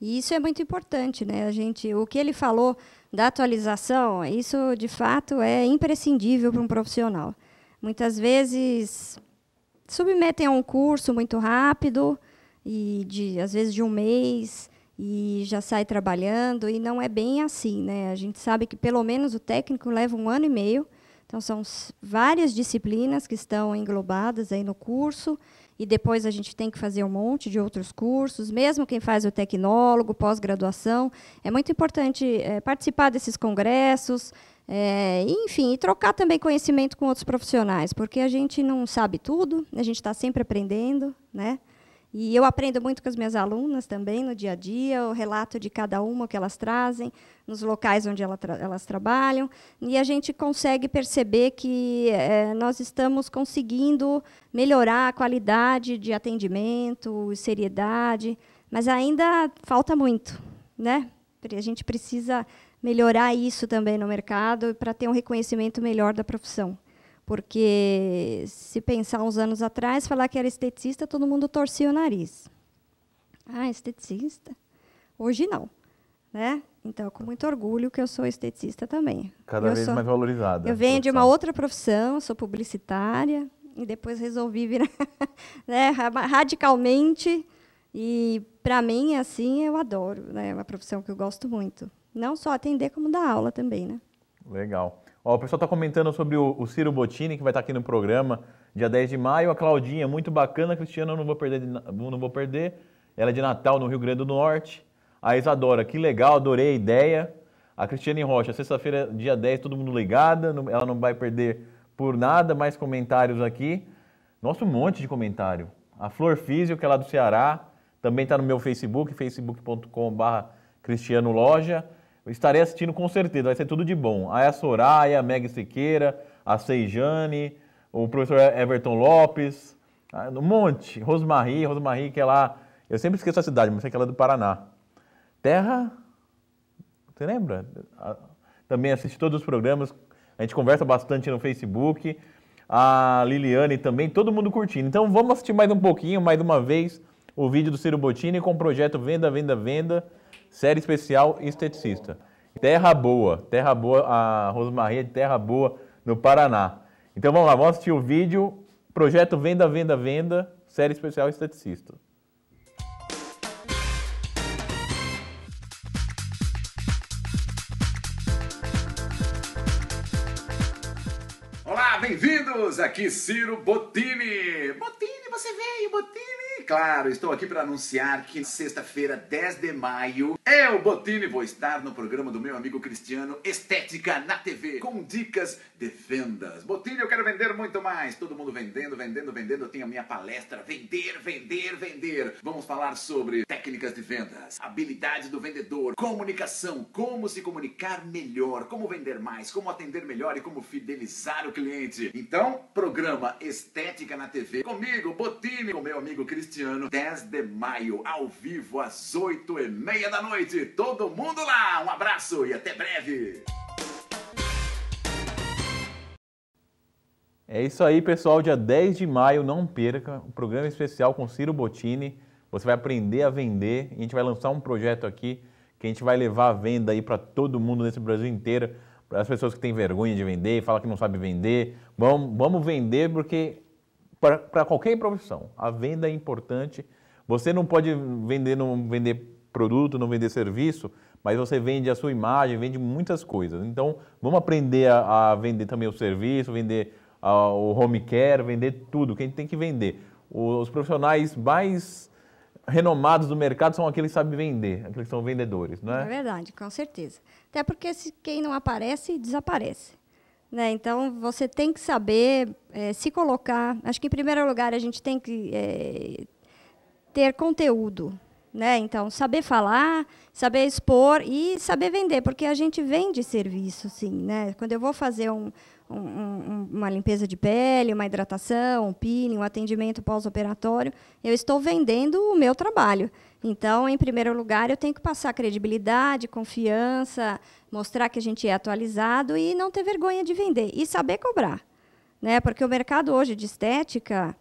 E isso é muito importante, né? A gente, o que ele falou da atualização, isso de fato é imprescindível para um profissional. Muitas vezes submetem a um curso muito rápido e de às vezes de um mês e já sai trabalhando e não é bem assim, né? A gente sabe que pelo menos o técnico leva um ano e meio, então são várias disciplinas que estão englobadas aí no curso e depois a gente tem que fazer um monte de outros cursos, mesmo quem faz o tecnólogo, pós-graduação, é muito importante é, participar desses congressos, é, enfim, e trocar também conhecimento com outros profissionais, porque a gente não sabe tudo, a gente está sempre aprendendo, né? E eu aprendo muito com as minhas alunas também no dia a dia, o relato de cada uma que elas trazem, nos locais onde elas, tra elas trabalham, e a gente consegue perceber que é, nós estamos conseguindo melhorar a qualidade de atendimento, seriedade, mas ainda falta muito, né? A gente precisa melhorar isso também no mercado para ter um reconhecimento melhor da profissão. Porque se pensar uns anos atrás, falar que era esteticista, todo mundo torcia o nariz. Ah, esteticista? Hoje não. Né? Então, com muito orgulho que eu sou esteticista também. Cada eu vez sou, mais valorizada. Eu venho de uma outra profissão, sou publicitária, e depois resolvi virar né, radicalmente. E, para mim, assim, eu adoro. Né? É uma profissão que eu gosto muito não só atender, como dar aula também, né? Legal. Ó, o pessoal está comentando sobre o, o, Ciro Bottini, que vai estar tá aqui no programa dia 10 de maio. A Claudinha, muito bacana, Cristiano, eu não vou perder, não vou perder. Ela é de Natal, no Rio Grande do Norte. A Isadora, que legal, adorei a ideia. A Cristiane Rocha, sexta-feira, dia 10, todo mundo ligada, não, ela não vai perder por nada. Mais comentários aqui. Nossa, um monte de comentário. A Flor Físio, que é lá do Ceará, também está no meu Facebook, facebook.com.br Cristiano Loja. Estarei assistindo com certeza, vai ser tudo de bom. Aí a Soraya, a Meg Siqueira, a Seijane, o professor Everton Lopes, um monte. Rosmarie, Rosmarie que é lá. Eu sempre esqueço a cidade, mas sei que ela é do Paraná. Terra. Você lembra? Também assiste todos os programas. A gente conversa bastante no Facebook. A Liliane também, todo mundo curtindo. Então vamos assistir mais um pouquinho, mais uma vez, o vídeo do Ciro Bottini com o projeto Venda, Venda, Venda Série especial esteticista. Terra Boa, Terra Boa, a Rosmaria de Terra Boa, no Paraná. Então vamos lá, vamos assistir o vídeo. Projeto Venda, Venda, Venda, série especial esteticista. Olá, bem-vindos! Aqui Ciro Botini. Botini, você veio, Botini! E claro, estou aqui para anunciar que sexta-feira, 10 de maio, eu, Botini, vou estar no programa do meu amigo Cristiano Estética na TV, com dicas de vendas. Botini, eu quero vender muito mais. Todo mundo vendendo, vendendo, vendendo. Eu tenho a minha palestra Vender, Vender, Vender. Vamos falar sobre técnicas de vendas, habilidade do vendedor, comunicação, como se comunicar melhor, como vender mais, como atender melhor e como fidelizar o cliente. Então, programa Estética na TV comigo, Botini, com meu amigo Cristiano. Cristiano, 10 de maio, ao vivo, às 8 e meia da noite. Todo mundo lá! Um abraço e até breve! É isso aí, pessoal. Dia 10 de maio, não perca o um programa especial com Ciro Bottini. Você vai aprender a vender. a gente vai lançar um projeto aqui que a gente vai levar a venda aí para todo mundo nesse Brasil inteiro. Para as pessoas que têm vergonha de vender, falam que não sabe vender. Vamos, vamos vender porque para qualquer profissão. A venda é importante. Você não pode vender, não vender produto, não vender serviço, mas você vende a sua imagem, vende muitas coisas. Então, vamos aprender a, a vender também o serviço, vender a, o home care, vender tudo, quem tem que vender. Os profissionais mais renomados do mercado são aqueles que sabem vender, aqueles que são vendedores, não é? É verdade, com certeza. Até porque se, quem não aparece, desaparece. Né? Então, você tem que saber é, se colocar. Acho que, em primeiro lugar, a gente tem que é, ter conteúdo. Né? Então, saber falar, saber expor e saber vender, porque a gente vende serviço, sim. Né? Quando eu vou fazer um, um, uma limpeza de pele, uma hidratação, um peeling, um atendimento pós-operatório, eu estou vendendo o meu trabalho. Então, em primeiro lugar, eu tenho que passar credibilidade, confiança, mostrar que a gente é atualizado e não ter vergonha de vender e saber cobrar, né? Porque o mercado hoje de estética,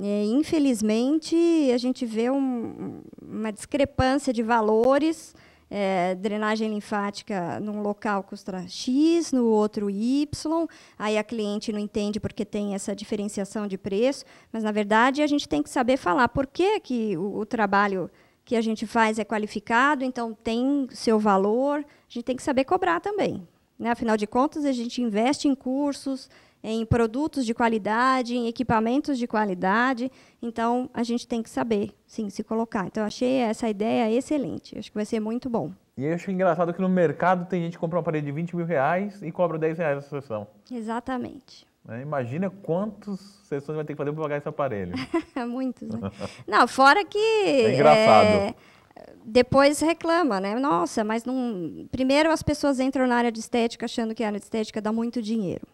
é, infelizmente, a gente vê um, uma discrepância de valores. É, drenagem linfática num local custa X, no outro Y, aí a cliente não entende porque tem essa diferenciação de preço, mas na verdade a gente tem que saber falar por que, que o, o trabalho que a gente faz é qualificado, então tem seu valor. A gente tem que saber cobrar também. Né? Afinal de contas, a gente investe em cursos, em produtos de qualidade, em equipamentos de qualidade. Então, a gente tem que saber, sim, se colocar. Então, achei essa ideia excelente. Acho que vai ser muito bom. E eu acho engraçado que no mercado tem gente que compra uma parede de 20 mil reais e cobra 10 reais a sessão. Exatamente. Né? Imagina quantas sessões vai ter que fazer para pagar esse aparelho. Muitos, né? Não, fora que. É engraçado. É, depois reclama, né? Nossa, mas não. Primeiro as pessoas entram na área de estética achando que a área de estética dá muito dinheiro.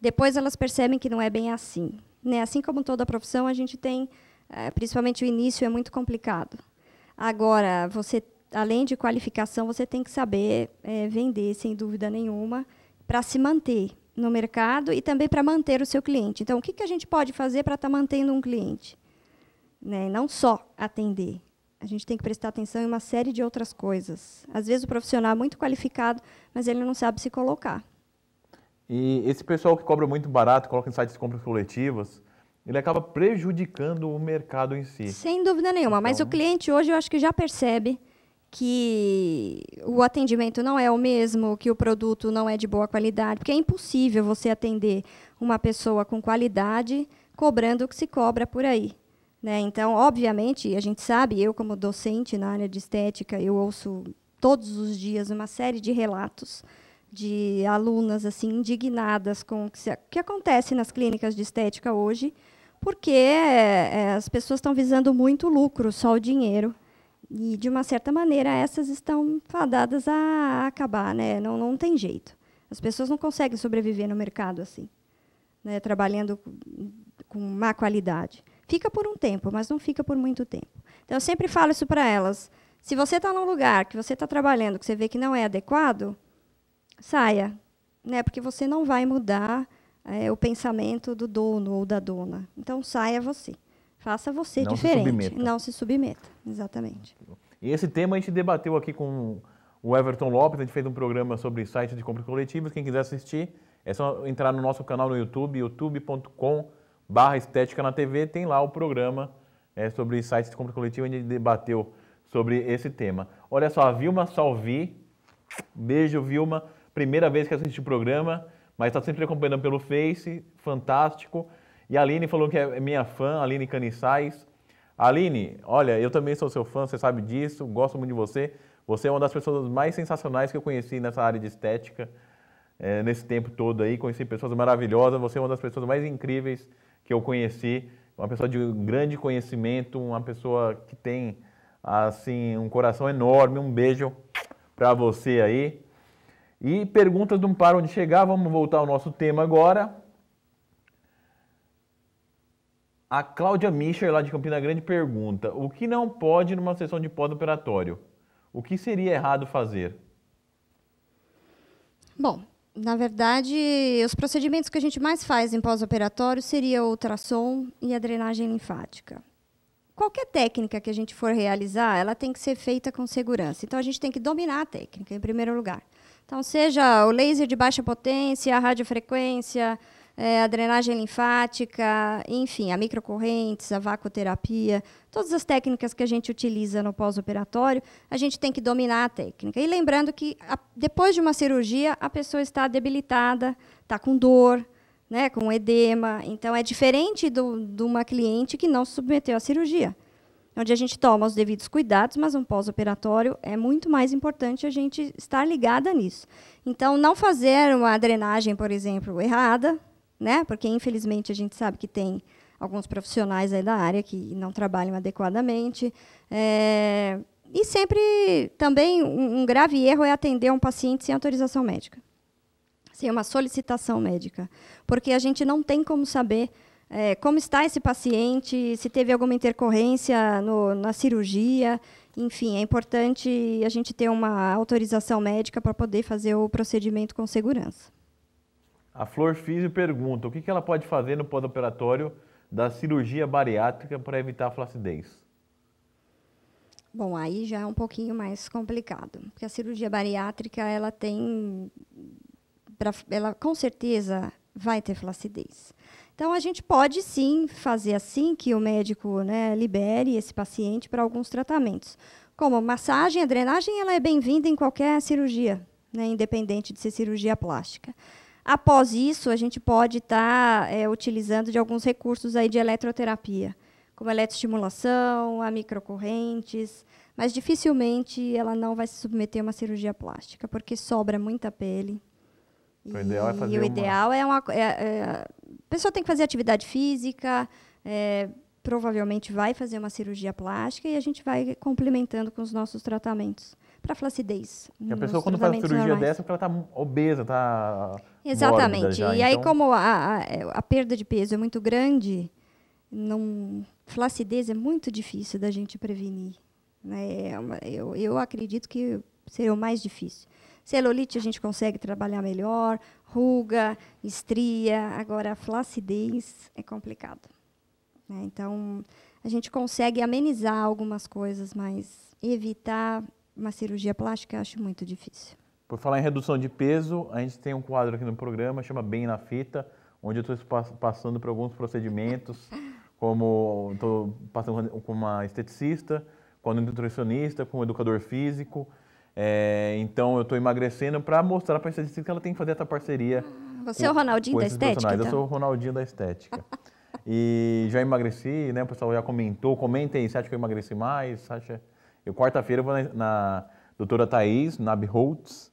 Depois elas percebem que não é bem assim. Né? Assim como toda profissão, a gente tem, é, principalmente o início é muito complicado. Agora, você, além de qualificação, você tem que saber é, vender, sem dúvida nenhuma, para se manter no mercado e também para manter o seu cliente. Então, o que, que a gente pode fazer para estar tá mantendo um cliente? Né? Não só atender. A gente tem que prestar atenção em uma série de outras coisas. Às vezes o profissional é muito qualificado, mas ele não sabe se colocar. E esse pessoal que cobra muito barato, coloca em sites de compras coletivas, ele acaba prejudicando o mercado em si. Sem dúvida nenhuma, então... mas o então cliente hoje eu acho que já percebe que o atendimento não é o mesmo, que o produto não é de boa qualidade, porque é impossível você atender uma pessoa com qualidade cobrando o que se cobra por aí. Né? Então, obviamente, a gente sabe, eu como docente na área de estética, eu ouço todos os dias uma série de relatos de alunas assim indignadas com o que, se, que acontece nas clínicas de estética hoje, porque é, as pessoas estão visando muito lucro, só o dinheiro. E, de uma certa maneira, essas estão fadadas a acabar, né? Não, não tem jeito. As pessoas não conseguem sobreviver no mercado assim, né? trabalhando com, má qualidade. Fica por um tempo, mas não fica por muito tempo. Então, eu sempre falo isso para elas. Se você está num lugar que você está trabalhando, que você vê que não é adequado, saia, né? porque você não vai mudar é, o pensamento do dono ou da dona. Então, saia você. Faça você não diferente. Se não se submeta. Exatamente. E esse tema a gente debateu aqui com o Everton Lopes. A gente fez um programa sobre sites de compras coletivas. Quem quiser assistir, é só entrar no nosso canal no YouTube, youtubecom estética na TV. Tem lá o programa é, sobre sites de compra coletiva. A gente debateu sobre esse tema. Olha só, a Vilma Salvi. Beijo, Vilma. Primeira vez que assiste o programa, mas está sempre acompanhando pelo Face. Fantástico. E a Aline falou que é minha fã, Aline Canissais. Aline, olha, eu também sou seu fã, você sabe disso, gosto muito de você. Você é uma das pessoas mais sensacionais que eu conheci nessa área de estética, é, nesse tempo todo aí. Conheci pessoas maravilhosas, você é uma das pessoas mais incríveis que eu conheci. Uma pessoa de grande conhecimento, uma pessoa que tem, assim, um coração enorme. Um beijo para você aí. E perguntas não param de chegar, vamos voltar ao nosso tema agora. A Cláudia Mischer, lá de Campina Grande, pergunta: o que não pode numa sessão de pós-operatório? O que seria errado fazer? Bom, na verdade, os procedimentos que a gente mais faz em pós-operatório seria o ultrassom e a drenagem linfática. Qualquer técnica que a gente for realizar, ela tem que ser feita com segurança. Então a gente tem que dominar a técnica em primeiro lugar. Então seja o laser de baixa potência, a radiofrequência, é, a drenagem linfática, enfim, a microcorrentes, a vacoterapia, todas as técnicas que a gente utiliza no pós-operatório, a gente tem que dominar a técnica. E lembrando que a, depois de uma cirurgia, a pessoa está debilitada, está com dor, né, com edema. Então, é diferente do, de uma cliente que não se submeteu à cirurgia, onde a gente toma os devidos cuidados, mas um pós-operatório é muito mais importante a gente estar ligada nisso. Então, não fazer uma drenagem, por exemplo, errada, né? Porque infelizmente a gente sabe que tem alguns profissionais da área que não trabalham adequadamente. É, e sempre também um, um grave erro é atender um paciente sem autorização médica, sem uma solicitação médica, porque a gente não tem como saber é, como está esse paciente, se teve alguma intercorrência no, na cirurgia. Enfim, é importante a gente ter uma autorização médica para poder fazer o procedimento com segurança. A Flor Físio pergunta: o que, ela pode fazer no pós-operatório da cirurgia bariátrica para evitar a flacidez? Bom, aí já é um pouquinho mais complicado, porque a cirurgia bariátrica ela tem, ela com certeza vai ter flacidez. Então a gente pode sim fazer assim que o médico né, libere esse paciente para alguns tratamentos, como massagem, a drenagem, ela é bem-vinda em qualquer cirurgia, né, independente de ser cirurgia plástica. Após isso, a gente pode estar tá, é, utilizando de alguns recursos aí de eletroterapia, como a eletroestimulação, a microcorrentes, mas dificilmente ela não vai se submeter a uma cirurgia plástica, porque sobra muita pele. O e ideal é fazer o uma... é uma. É, é, a pessoa tem que fazer atividade física, é, provavelmente vai fazer uma cirurgia plástica e a gente vai complementando com os nossos tratamentos para flacidez. E a hum, pessoa, quando faz cirurgia normais. dessa, porque ela está obesa, está. Exatamente. Já, e então... aí, como a, a, é, a, perda de peso é muito grande, não, flacidez é muito difícil da gente prevenir. Né? É eu, eu acredito que seria o mais difícil. Celulite a gente consegue trabalhar melhor, ruga, estria, agora a flacidez é complicado. Né? Então, a gente consegue amenizar algumas coisas, mas evitar uma cirurgia plástica eu acho muito difícil. Por falar em redução de peso, a gente tem um quadro aqui no programa, chama Bem na Fita, onde eu estou passando por alguns procedimentos, como estou passando com uma esteticista, com um nutricionista, com um educador físico. É, então eu estou emagrecendo para mostrar para a esteticista que ela tem que fazer essa parceria. Ah, você com, é o então? Ronaldinho da estética? Então? Eu sou o Ronaldinho da estética. e já emagreci, né? O pessoal já comentou. Comentem, você acha que eu emagreci mais? Você acha... Eu quarta-feira vou na, na doutora Thaís Nabholtz,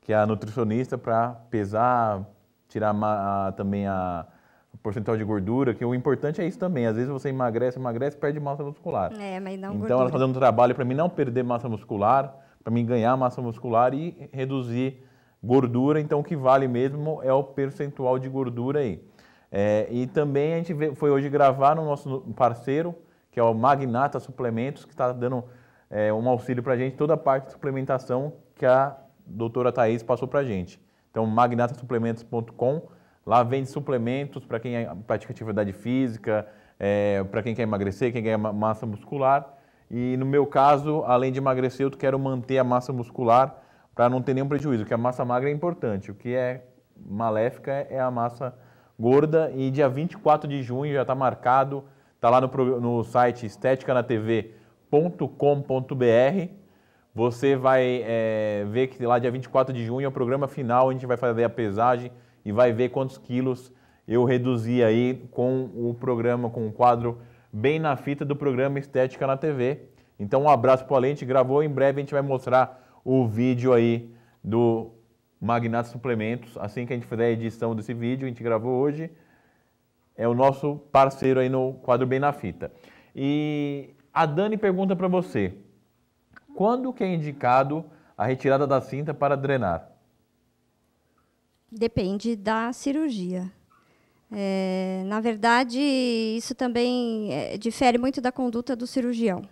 que é a nutricionista, para pesar, tirar a, também a, o percentual de gordura, que o importante é isso também. Às vezes você emagrece, emagrece, perde massa muscular. É, mas não Então gordura. ela está dando um trabalho para mim não perder massa muscular, para mim ganhar massa muscular e reduzir gordura. Então o que vale mesmo é o percentual de gordura aí. É, e também a gente foi hoje gravar no nosso parceiro, que é o Magnata Suplementos, que está dando é, um auxílio para a gente, toda a parte de suplementação que a doutora Thaís passou para a gente. Então, magnatasuplementos.com, lá vende suplementos para quem é, pratica atividade física, é, para quem quer emagrecer, quem quer massa muscular. E no meu caso, além de emagrecer, eu quero manter a massa muscular para não ter nenhum prejuízo, porque a massa magra é importante. O que é maléfica é, é a massa gorda. E dia 24 de junho já está marcado, está lá no, no site Estética na TV com.br Você vai é, ver que lá dia 24 de junho é o programa final, a gente vai fazer a pesagem e vai ver quantos quilos eu reduzi aí com o programa, com o quadro bem na fita do programa Estética na TV. Então um abraço para o Alente, gravou, em breve a gente vai mostrar o vídeo aí do Magnata Suplementos, assim que a gente fizer a edição desse vídeo, a gente gravou hoje, é o nosso parceiro aí no quadro Bem na Fita. E a Dani pergunta para você: quando que é indicado a retirada da cinta para drenar? Depende da cirurgia. É, na verdade, isso também é, difere muito da conduta do cirurgião.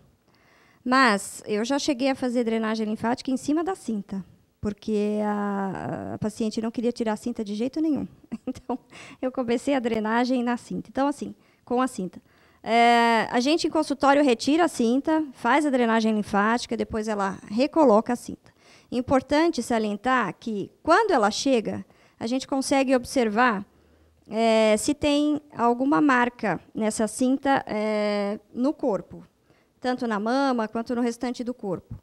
Mas eu já cheguei a fazer drenagem linfática em cima da cinta, porque a, a, paciente não queria tirar a cinta de jeito nenhum. Então, eu comecei a drenagem na cinta. Então, assim, com a cinta. É, a gente em consultório retira a cinta, faz a drenagem linfática, depois ela recoloca a cinta. Importante salientar que quando ela chega, a gente consegue observar é, se tem alguma marca nessa cinta é, no corpo, tanto na mama quanto no restante do corpo.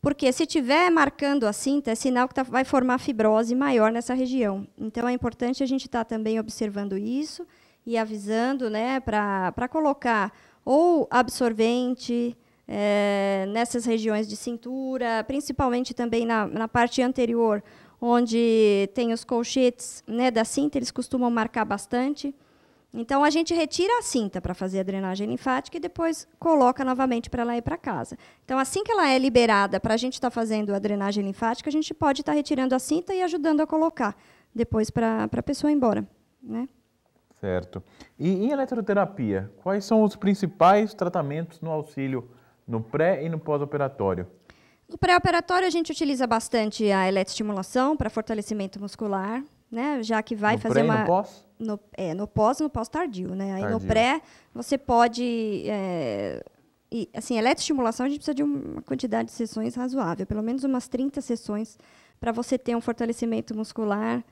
Porque se tiver marcando a cinta, é sinal que tá, vai formar fibrose maior nessa região. Então é importante a gente estar tá também observando isso e avisando né, para colocar ou absorvente é, nessas regiões de cintura, principalmente também na, na parte anterior, onde tem os colchetes né, da cinta, eles costumam marcar bastante. Então a gente retira a cinta para fazer a drenagem linfática e depois coloca novamente para ela ir para casa. Então assim que ela é liberada para a gente estar tá fazendo a drenagem linfática, a gente pode estar tá retirando a cinta e ajudando a colocar depois para a pessoa ir embora, né? Certo. E em eletroterapia, quais são os principais tratamentos no auxílio no pré e no pós-operatório? No pré-operatório, a gente utiliza bastante a eletroestimulação para fortalecimento muscular, né? Já que vai no fazer pré uma. E no pós? No, é, no pós, no pós tardio, né? Aí no pré, você pode. É... E, assim, eletroestimulação, a gente precisa de uma quantidade de sessões razoável, pelo menos umas 30 sessões, para você ter um fortalecimento muscular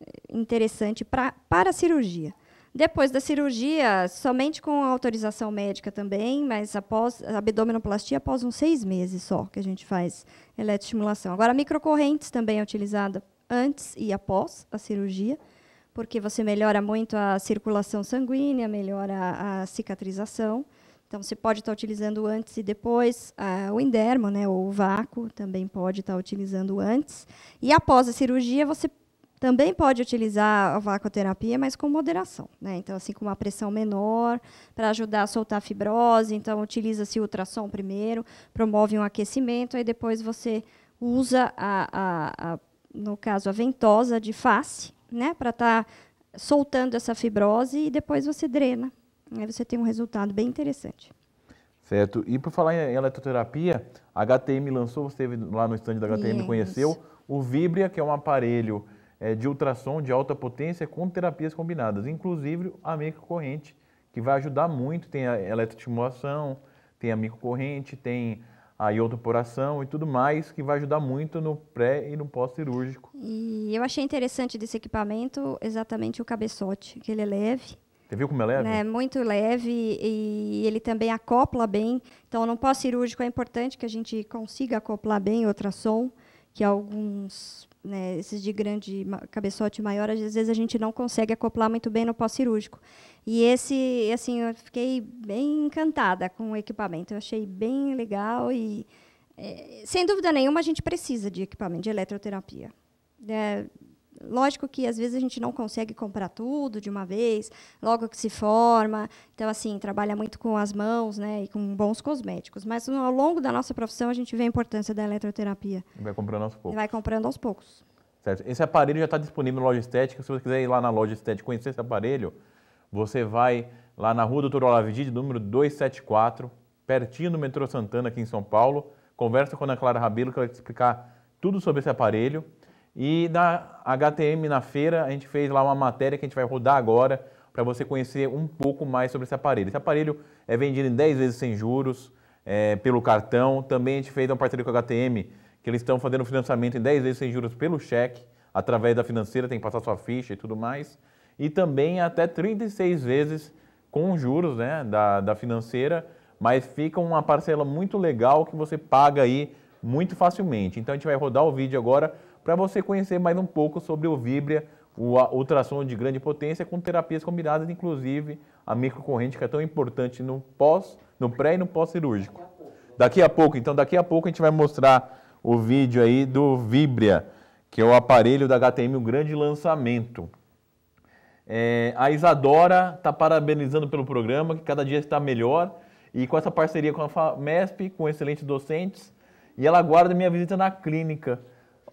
é, interessante pra, para a cirurgia. Depois da cirurgia, somente com autorização médica também, mas após abdominoplastia, após uns seis meses só que a gente faz eletroestimulação. Agora, microcorrentes também é utilizada antes e após a cirurgia, porque você melhora muito a circulação sanguínea, melhora a, cicatrização. Então, você pode estar utilizando antes e depois. Ah, o endermo, né, ou o vácuo, também pode estar utilizando antes. E após a cirurgia, você também pode utilizar a vacoterapia, mas com moderação. Né? Então, assim, com uma pressão menor, para ajudar a soltar a fibrose. Então, utiliza-se ultrassom primeiro, promove um aquecimento, aí depois você usa, a, a, a no caso, a ventosa de face, né? para estar tá soltando essa fibrose e depois você drena. Aí você tem um resultado bem interessante. Certo. E por falar em eletroterapia, a HTM lançou, você esteve lá no estande da HTM, Isso. conheceu, o Vibria, que é um aparelho eh, de ultrassom de alta potência com terapias combinadas, inclusive a microcorrente, que vai ajudar muito, tem a eletroestimulação, tem a microcorrente, tem a iodoporação e tudo mais, que vai ajudar muito no pré e no pós-cirúrgico. E eu achei interessante desse equipamento exatamente o cabeçote, que ele é leve, você viu como é leve? É muito leve e ele também acopla bem. Então, no pós-cirúrgico é importante que a gente consiga acoplar bem o ultrassom, que alguns né, esses de grande cabeçote maior, às vezes a gente não consegue acoplar muito bem no pós-cirúrgico. E esse, assim, eu fiquei bem encantada com o equipamento. Eu achei bem legal e, é, sem dúvida nenhuma, a gente precisa de equipamento de eletroterapia. É, Lógico que às vezes a gente não consegue comprar tudo de uma vez, logo que se forma. Então, assim, trabalha muito com as mãos né, e com bons cosméticos. Mas ao longo da nossa profissão a gente vê a importância da eletroterapia. Vai comprando aos poucos. Vai comprando aos poucos. Certo. Esse aparelho já está disponível na loja estética. Se você quiser ir lá na loja estética conhecer esse aparelho, você vai lá na rua Doutor Olavidi, número 274, pertinho do metrô Santana, aqui em São Paulo. Conversa com a Ana Clara Rabelo, que ela vai te explicar tudo sobre esse aparelho. E da HTM na feira, a gente fez lá uma matéria que a gente vai rodar agora para você conhecer um pouco mais sobre esse aparelho. Esse aparelho é vendido em 10 vezes sem juros é, pelo cartão. Também a gente fez uma parceria com a HTM, que eles estão fazendo financiamento em 10 vezes sem juros pelo cheque, através da financeira, tem que passar sua ficha e tudo mais. E também até 36 vezes com juros né, da, da financeira, mas fica uma parcela muito legal que você paga aí muito facilmente. Então a gente vai rodar o vídeo agora para você conhecer mais um pouco sobre o Vibria, o ultrassom de grande potência, com terapias combinadas, inclusive a microcorrente, que é tão importante no, pós, no pré e no pós-cirúrgico. Daqui a pouco, então, daqui a pouco a gente vai mostrar o vídeo aí do Vibria, que é o aparelho da HTM, um grande lançamento. É, a Isadora está parabenizando pelo programa, que cada dia está melhor, e com essa parceria com a FAMESP, com excelentes docentes, e ela aguarda minha visita na clínica.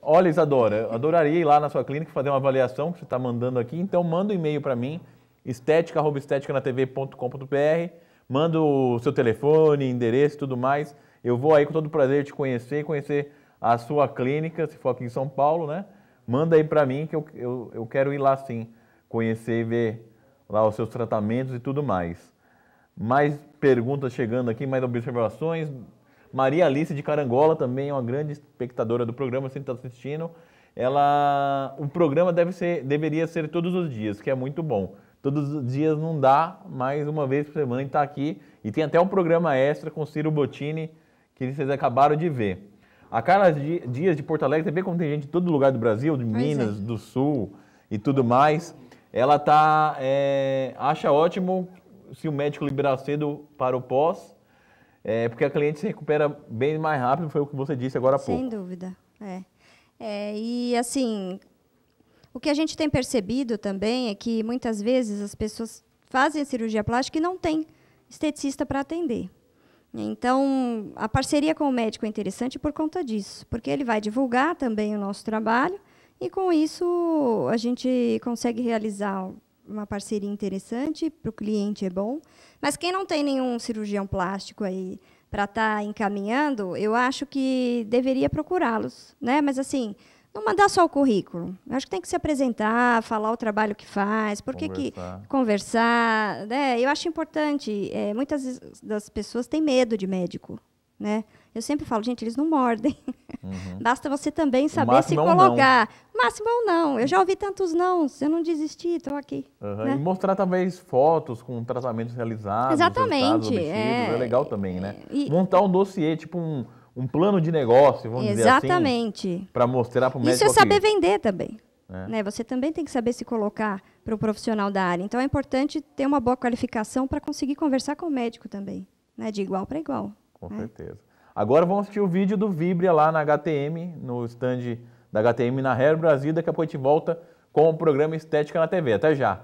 Olha, Isadora, eu adoraria ir lá na sua clínica fazer uma avaliação que você está mandando aqui. Então, manda um e-mail para mim, estética.esteticanatv.com.br. Manda o seu telefone, endereço e tudo mais. Eu vou aí com todo prazer te conhecer, conhecer a sua clínica, se for aqui em São Paulo, né? Manda aí para mim que eu, eu, eu quero ir lá sim, conhecer e ver lá os seus tratamentos e tudo mais. Mais perguntas chegando aqui, mais observações. Maria Alice de Carangola também é uma grande espectadora do programa, sempre está assistindo. Ela, o programa deve ser, deveria ser todos os dias, que é muito bom. Todos os dias não dá, mais uma vez por semana está aqui. E tem até um programa extra com Ciro Bottini, que vocês acabaram de ver. A Carla Dias de Porto Alegre, você vê como tem gente de todo lugar do Brasil, de Minas, é. do Sul e tudo mais. Ela tá, é, acha ótimo se o médico liberar cedo para o pós é, porque a cliente se recupera bem mais rápido, foi o que você disse agora há pouco. Sem dúvida, é. é e assim, o que a gente tem percebido também é que muitas vezes as pessoas fazem a cirurgia plástica e não tem esteticista para atender. Então, a parceria com o médico é interessante por conta disso, porque ele vai divulgar também o nosso trabalho e, com isso, a gente consegue realizar uma parceria interessante, para o cliente é bom. Mas quem não tem nenhum cirurgião plástico aí para estar tá encaminhando, eu acho que deveria procurá-los. Né? Mas, assim, não mandar só o currículo. Eu acho que tem que se apresentar, falar o trabalho que faz, por que conversar. que conversar. Né? Eu acho importante. É, muitas das pessoas têm medo de médico, né? Eu sempre falo, gente, eles não mordem. Uhum. Basta você também saber se é colocar. máximo ou é não. Eu já ouvi tantos não, se eu não desisti, estou aqui. Uhum. Né? E mostrar talvez fotos com tratamentos realizados. Exatamente. Obtidos, é... é... legal também, né? E... Montar um dossiê, tipo um, um plano de negócio, vamos Exatamente. dizer assim. Para mostrar para o médico. Isso é saber vender também. É. Né? Você também tem que saber se colocar para o profissional da área. Então é importante ter uma boa qualificação para conseguir conversar com o médico também, né? de igual para igual. Com né? certeza. Agora vamos assistir o vídeo do Vibria lá na HTM, no stand da HTM na Hair Brasil. Daqui a pouco a gente volta com o programa Estética na TV. Até já!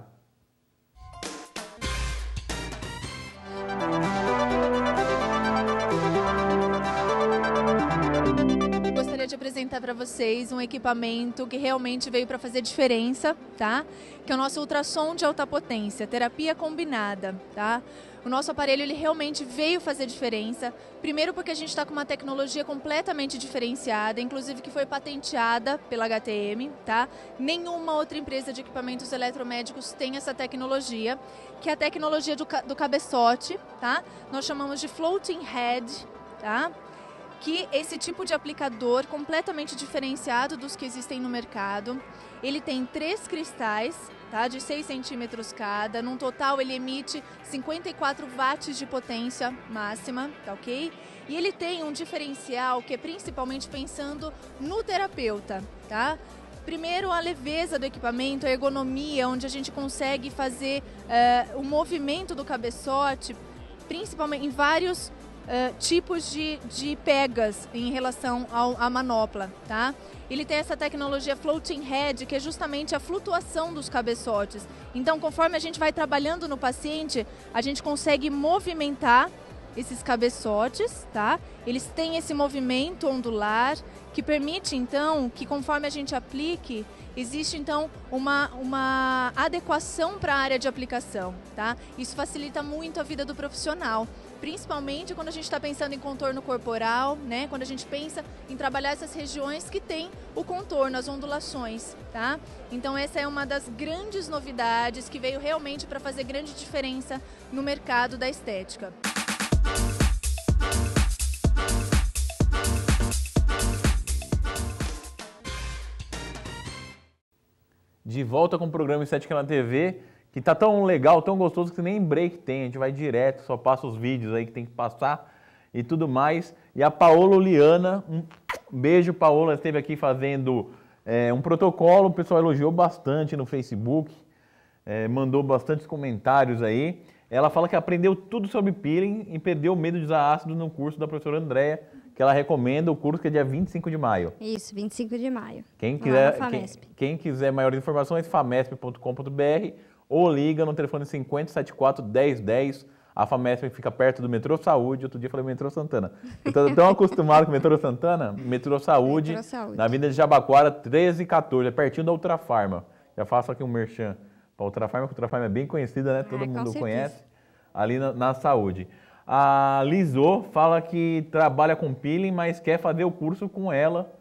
para vocês um equipamento que realmente veio para fazer diferença, tá? Que é o nosso ultrassom de alta potência, terapia combinada, tá? O nosso aparelho ele realmente veio fazer diferença. Primeiro porque a gente está com uma tecnologia completamente diferenciada, inclusive que foi patenteada pela HTM, tá? Nenhuma outra empresa de equipamentos eletromédicos tem essa tecnologia, que é a tecnologia do, do cabeçote, tá? Nós chamamos de floating head, tá? que esse tipo de aplicador, completamente diferenciado dos que existem no mercado, ele tem três cristais tá, de 6 centímetros cada. Num total, ele emite 54 watts de potência máxima, tá ok? E ele tem um diferencial que é principalmente pensando no terapeuta, tá? Primeiro, a leveza do equipamento, a ergonomia, onde a gente consegue fazer uh, o movimento do cabeçote, principalmente em vários tipos de, de pegas em relação ao, à manopla, tá? Ele tem essa tecnologia floating head, que é justamente a flutuação dos cabeçotes. Então, conforme a gente vai trabalhando no paciente, a gente consegue movimentar esses cabeçotes, tá? Eles têm esse movimento ondular que permite então que conforme a gente aplique, existe então uma, uma adequação para a área de aplicação, tá? Isso facilita muito a vida do profissional principalmente quando a gente está pensando em contorno corporal, né? Quando a gente pensa em trabalhar essas regiões que tem o contorno, as ondulações, tá? Então essa é uma das grandes novidades que veio realmente para fazer grande diferença no mercado da estética. De volta com o programa Estética na TV que tá tão legal, tão gostoso que nem break tem. A gente vai direto, só passa os vídeos aí que tem que passar e tudo mais. E a Paola Liana, um beijo, Paola, esteve aqui fazendo é, um protocolo. O pessoal elogiou bastante no Facebook, é, mandou bastantes comentários aí. Ela fala que aprendeu tudo sobre peeling e perdeu o medo de usar ácido no curso da professora Andréia, que ela recomenda o curso que é dia 25 de maio. Isso, 25 de maio. Quem quiser, quem, quem quiser maiores informações, famesp.com.br ou liga no telefone 5074 1010. A FAMESP fica perto do Metrô Saúde. Outro dia eu falei Metrô Santana. Eu então, estou tão acostumado com o Metrô Santana. Metrô Saúde, Metrô Saúde, na Avenida de Jabaquara, 1314, é pertinho da Ultrafarma. Já faço aqui um merchan para a Ultrafarma, porque a Ultrafarma é bem conhecida, né? Ah, Todo é, mundo conhece. Ali na, na Saúde. A Lisô fala que trabalha com peeling, mas quer fazer o curso com ela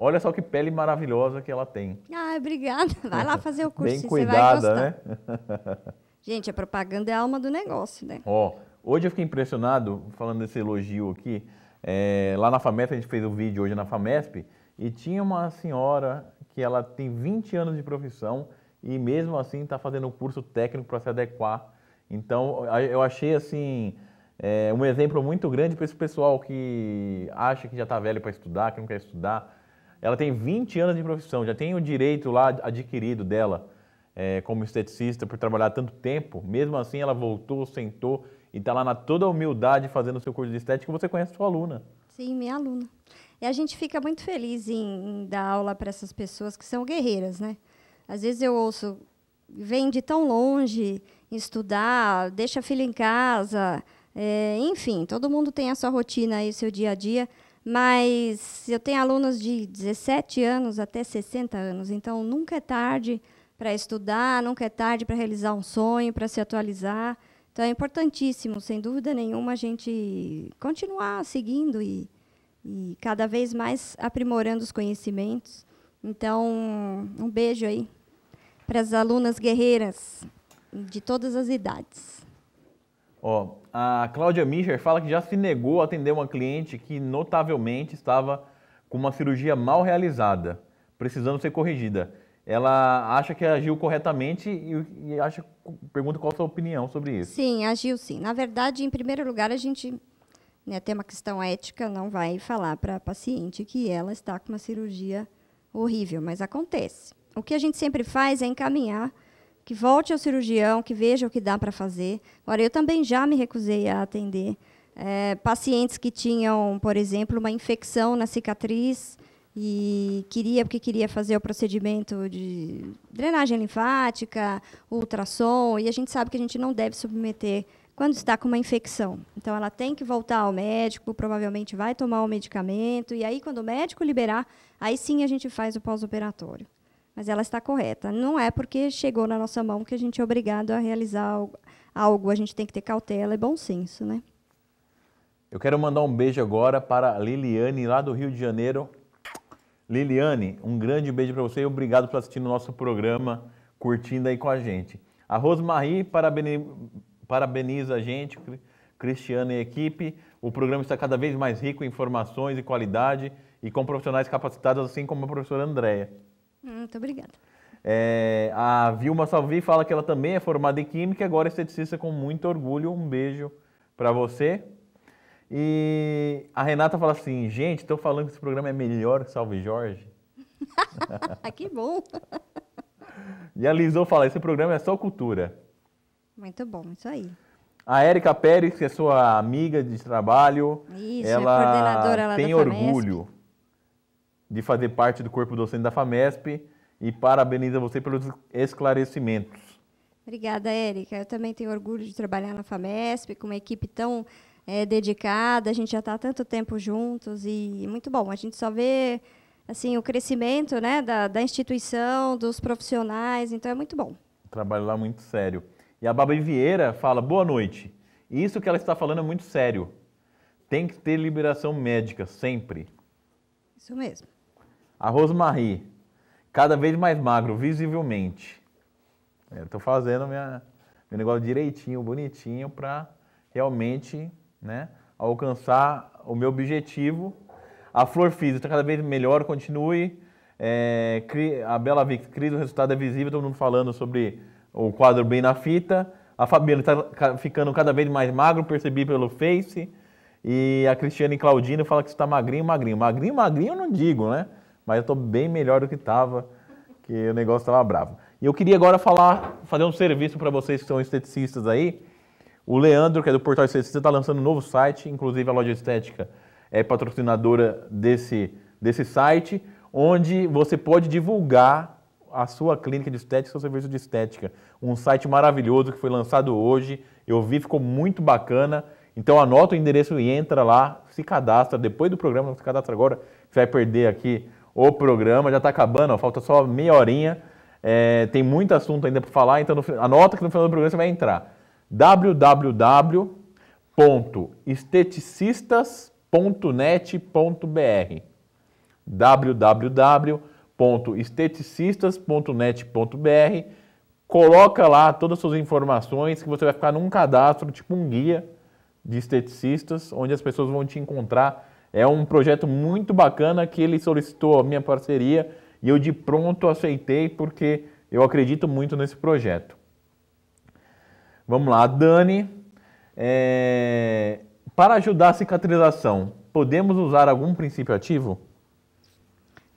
Olha só que pele maravilhosa que ela tem. Ah, obrigada. Vai lá fazer o curso, Bem cuidada, você vai gostar. né? Gente, a propaganda é a alma do negócio, né? Ó, hoje eu fiquei impressionado, falando desse elogio aqui, é, lá na FAMESP, a gente fez o um vídeo hoje na FAMESP, e tinha uma senhora que ela tem 20 anos de profissão e mesmo assim está fazendo um curso técnico para se adequar. Então, eu achei assim, é, um exemplo muito grande para esse pessoal que acha que já está velho para estudar, que não quer estudar, ela tem 20 anos de profissão, já tem o direito lá adquirido dela é, como esteticista por trabalhar tanto tempo. Mesmo assim, ela voltou, sentou e está lá na toda humildade fazendo o seu curso de estética. Você conhece sua aluna? Sim, minha aluna. E a gente fica muito feliz em, em dar aula para essas pessoas que são guerreiras, né? Às vezes eu ouço, vem de tão longe estudar, deixa a filha em casa, é, enfim, todo mundo tem a sua rotina e o seu dia a dia. Mas eu tenho alunos de 17 anos até 60 anos, então nunca é tarde para estudar, nunca é tarde para realizar um sonho, para se atualizar. Então é importantíssimo, sem dúvida nenhuma, a gente continuar seguindo e, e cada vez mais aprimorando os conhecimentos. Então, um beijo aí para as alunas guerreiras de todas as idades. Ó, a Cláudia Mischer fala que já se negou a atender uma cliente que notavelmente estava com uma cirurgia mal realizada, precisando ser corrigida. Ela acha que agiu corretamente e, e acha, pergunta qual a sua opinião sobre isso. Sim, agiu sim. Na verdade, em primeiro lugar, a gente né, tem uma questão ética, não vai falar para a paciente que ela está com uma cirurgia horrível, mas acontece. O que a gente sempre faz é encaminhar que volte ao cirurgião, que veja o que dá para fazer. Agora, eu também já me recusei a atender é, pacientes que tinham, por exemplo, uma infecção na cicatriz e queria, porque queria fazer o procedimento de drenagem linfática, ultrassom, e a gente sabe que a gente não deve submeter quando está com uma infecção. Então, ela tem que voltar ao médico, provavelmente vai tomar o medicamento, e aí, quando o médico liberar, aí sim a gente faz o pós-operatório mas ela está correta. Não é porque chegou na nossa mão que a gente é obrigado a realizar algo. A gente tem que ter cautela e bom senso, né? Eu quero mandar um beijo agora para Liliane, lá do Rio de Janeiro. Liliane, um grande beijo para você e obrigado por assistir o nosso programa, curtindo aí com a gente. A Rosmarie parabeniza, a gente, Cristiano e equipe. O programa está cada vez mais rico em informações e qualidade e com profissionais capacitados, assim como a professora Andréia. Hum, muito obrigada. É, a Vilma Salvi fala que ela também é formada em Química, agora é esteticista com muito orgulho. Um beijo para você. E a Renata fala assim, gente, estou falando que esse programa é melhor que Salve Jorge. que bom! E a Lisou fala, esse programa é só cultura. Muito bom, isso aí. A Érica Pérez, que é sua amiga de trabalho, isso, é ela coordenadora lá tem orgulho de fazer parte do corpo docente da FAMESP e parabeniza você pelos esclarecimentos. Obrigada, Érica. Eu também tenho orgulho de trabalhar na FAMESP, com uma equipe tão é, dedicada. A gente já está há tanto tempo juntos e muito bom. A gente só vê assim o crescimento né, da, da instituição, dos profissionais, então é muito bom. Trabalho lá muito sério. E a Baba Vieira fala: boa noite. Isso que ela está falando é muito sério. Tem que ter liberação médica, sempre. Isso mesmo. A Rosmarie, cada vez mais magro, visivelmente. É, Estou fazendo minha, meu negócio direitinho, bonitinho, para realmente né, alcançar o meu objetivo. A Flor Física está cada vez melhor, continue. É, a Bela Vix, crise, o resultado é visível, todo mundo falando sobre o quadro bem na fita. A Fabiana está ficando cada vez mais magro, percebi pelo Face. E a Cristiane Claudino fala que está magrinho, magrinho. Magrinho, magrinho eu não digo, né? mas eu estou bem melhor do que estava, que o negócio estava bravo. E eu queria agora falar, fazer um serviço para vocês que são esteticistas aí. O Leandro, que é do Portal Esteticista, está lançando um novo site, inclusive a loja estética é patrocinadora desse, desse site, onde você pode divulgar a sua clínica de estética, seu serviço de estética. Um site maravilhoso que foi lançado hoje, eu vi, ficou muito bacana. Então anota o endereço e entra lá, se cadastra. Depois do programa, se cadastra agora, você vai perder aqui o programa. Já está acabando, ó, falta só meia horinha. É, tem muito assunto ainda para falar, então no, anota que no final do programa você vai entrar. www.esteticistas.net.br www.esteticistas.net.br Coloca lá todas as suas informações que você vai ficar num cadastro, tipo um guia de esteticistas, onde as pessoas vão te encontrar é um projeto muito bacana que ele solicitou a minha parceria e eu de pronto aceitei porque eu acredito muito nesse projeto. Vamos lá, Dani. É... Para ajudar a cicatrização, podemos usar algum princípio ativo?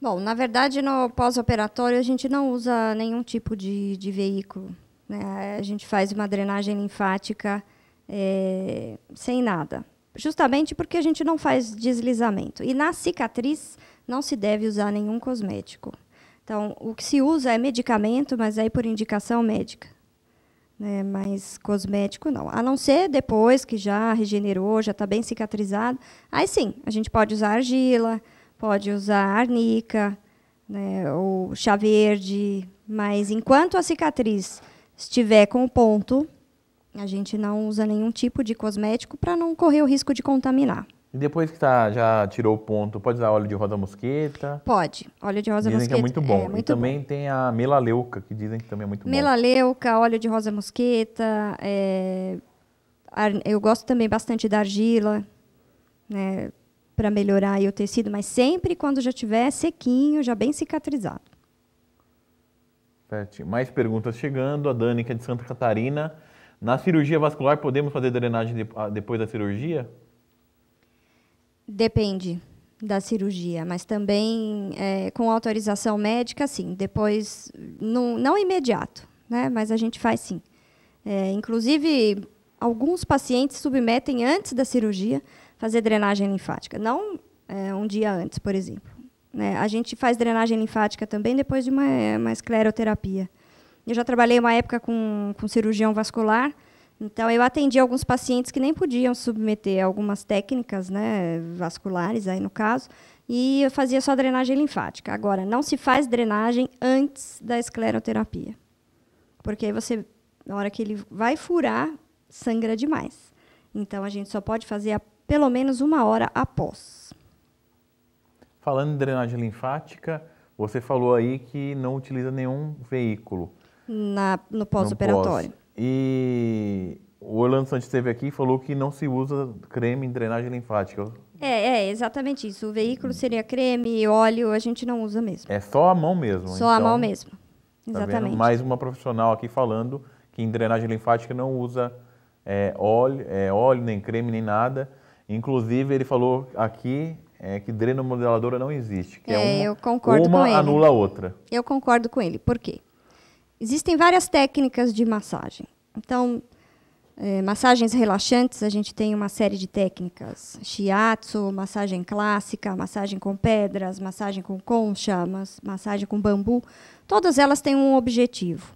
Bom, na verdade, no pós-operatório, a gente não usa nenhum tipo de, de veículo. Né? A gente faz uma drenagem linfática é, sem nada justamente porque a gente não faz deslizamento. E na cicatriz não se deve usar nenhum cosmético. Então, o que se usa é medicamento, mas aí é por indicação médica. Né? Mas cosmético não. A não ser depois que já regenerou, já está bem cicatrizado. Aí sim, a gente pode usar argila, pode usar arnica, né? ou chá verde. Mas enquanto a cicatriz estiver com o ponto, a gente não usa nenhum tipo de cosmético para não correr o risco de contaminar. E depois que tá, já tirou o ponto, pode usar óleo de rosa mosqueta? Pode. Óleo de rosa dizem mosqueta. Dizem que é muito bom. É, muito e também bom. tem a melaleuca, que dizem que também é muito melaleuca, bom. Melaleuca, óleo de rosa mosqueta. É... Eu gosto também bastante da argila, né? Para melhorar o tecido, mas sempre quando já tiver sequinho, já bem cicatrizado. Certo. Mais perguntas chegando. A Dani, que é de Santa Catarina. Na cirurgia vascular, podemos fazer drenagem ah, depois da cirurgia? Depende da cirurgia, mas também é, com autorização médica, sim. Depois, não, não imediato, né? mas a gente faz sim. É, inclusive, alguns pacientes submetem antes da cirurgia fazer drenagem linfática, não é, um dia antes, por exemplo. Né? A gente faz drenagem linfática também depois de uma, uma escleroterapia. Eu já trabalhei uma época com, com cirurgião vascular, então eu atendi alguns pacientes que nem podiam submeter algumas técnicas né, vasculares, aí no caso, e eu fazia só drenagem linfática. Agora, não se faz drenagem antes da escleroterapia, porque aí você, na hora que ele vai furar, sangra demais. Então a gente só pode fazer a, pelo menos uma hora após. Falando em drenagem linfática, você falou aí que não utiliza nenhum veículo na, no pós-operatório. Pós. E o Orlando Santos esteve aqui e falou que não se usa creme em drenagem linfática. É, é, exatamente isso. O veículo seria creme, óleo, a gente não usa mesmo. É só a mão mesmo. Só então, a mão então, mesmo. Tá exatamente. Tá Mais uma profissional aqui falando que em drenagem linfática não usa é, óleo, é, óleo, nem creme, nem nada. Inclusive, ele falou aqui é, que dreno modeladora não existe. Que é, é uma, eu concordo uma com ele. anula a outra. Eu concordo com ele. Por quê? Existem várias técnicas de massagem. Então, é, massagens relaxantes, a gente tem uma série de técnicas. Shiatsu, massagem clássica, massagem com pedras, massagem com concha, massagem com bambu. Todas elas têm um objetivo.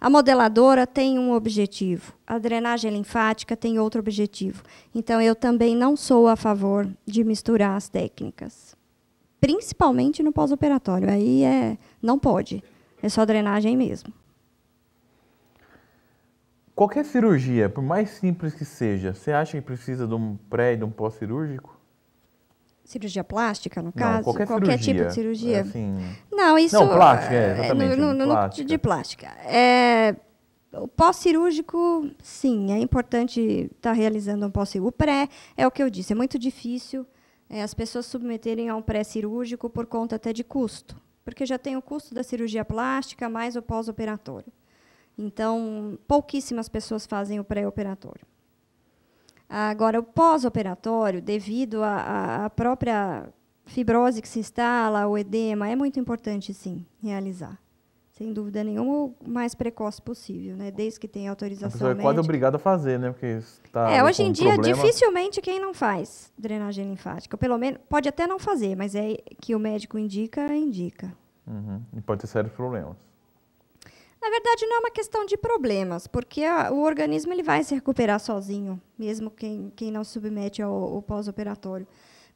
A modeladora tem um objetivo, a drenagem linfática tem outro objetivo. Então, eu também não sou a favor de misturar as técnicas, principalmente no pós-operatório. Aí é, não pode. É só drenagem mesmo. Qualquer cirurgia, por mais simples que seja, você acha que precisa de um pré e de um pós-cirúrgico? Cirurgia plástica, no Não, caso? Qualquer, qualquer cirurgia, tipo de cirurgia? É assim... Não, isso... Não, plástica, é, é exatamente. No, no, plástica. de plástica. É, o pós-cirúrgico, sim, é importante estar tá realizando um pós-cirúrgico. O pré, é o que eu disse, é muito difícil é, as pessoas submeterem a um pré-cirúrgico por conta até de custo porque já tem o custo da cirurgia plástica mais o pós-operatório. Então, pouquíssimas pessoas fazem o pré-operatório. Agora, o pós-operatório, devido à própria fibrose que se instala, o edema, é muito importante, sim, realizar sem dúvida nenhuma, o mais precoce possível, né? Desde que tenha é autorização a é quase obrigado a fazer, né? Porque está É, hoje em dia, problema. dificilmente quem não faz drenagem linfática. Pelo menos, pode até não fazer, mas é que o médico indica, indica. Uhum. E pode ter sérios problemas. Na verdade, não é uma questão de problemas, porque a, o organismo ele vai se recuperar sozinho, mesmo quem, quem não submete ao, ao pós-operatório.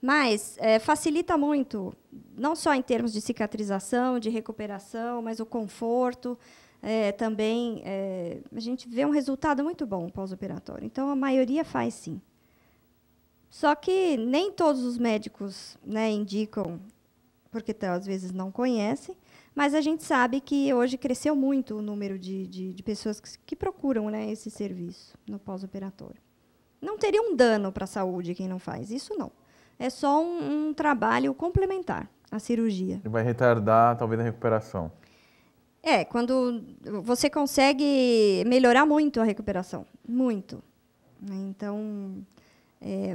Mas é, facilita muito, não só em termos de cicatrização, de recuperação, mas o conforto. É, também é, a gente vê um resultado muito bom pós-operatório. Então, a maioria faz sim. Só que nem todos os médicos né, indicam, porque tá, às vezes não conhecem, mas a gente sabe que hoje cresceu muito o número de, de, de pessoas que, que procuram né, esse serviço no pós-operatório. Não teria um dano para a saúde quem não faz, isso não é só um, um trabalho complementar à cirurgia. E vai retardar talvez a recuperação. É, quando você consegue melhorar muito a recuperação, muito. Né? Então, é,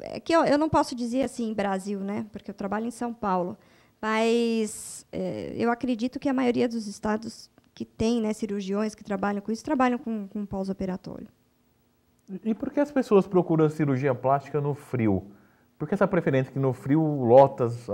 é que eu, eu, não posso dizer assim Brasil, né? Porque eu trabalho em São Paulo, mas é, eu acredito que a maioria dos estados que tem né, cirurgiões que trabalham com isso trabalham com, com pós-operatório. E por que as pessoas procuram cirurgia plástica no frio? Por que essa preferência que no frio lota as,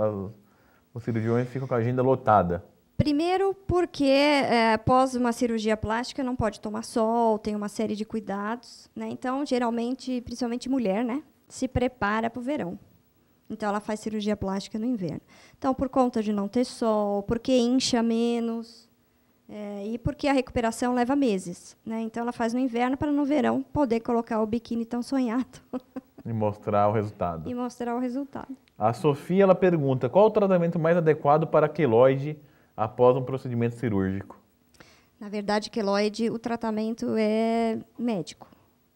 os cirurgiões ficam com a agenda lotada? Primeiro, porque é, após uma cirurgia plástica não pode tomar sol, tem uma série de cuidados, né? Então, geralmente, principalmente mulher, né, se prepara para o verão. Então, ela faz cirurgia plástica no inverno. Então, por conta de não ter sol, porque incha menos, é, e porque a recuperação leva meses. Né? Então, ela faz no inverno para no verão poder colocar o biquíni tão sonhado. E mostrar o resultado. E mostrar o resultado. A Sofia ela pergunta: qual o tratamento mais adequado para queloide após um procedimento cirúrgico? Na verdade, queloide, o tratamento é médico.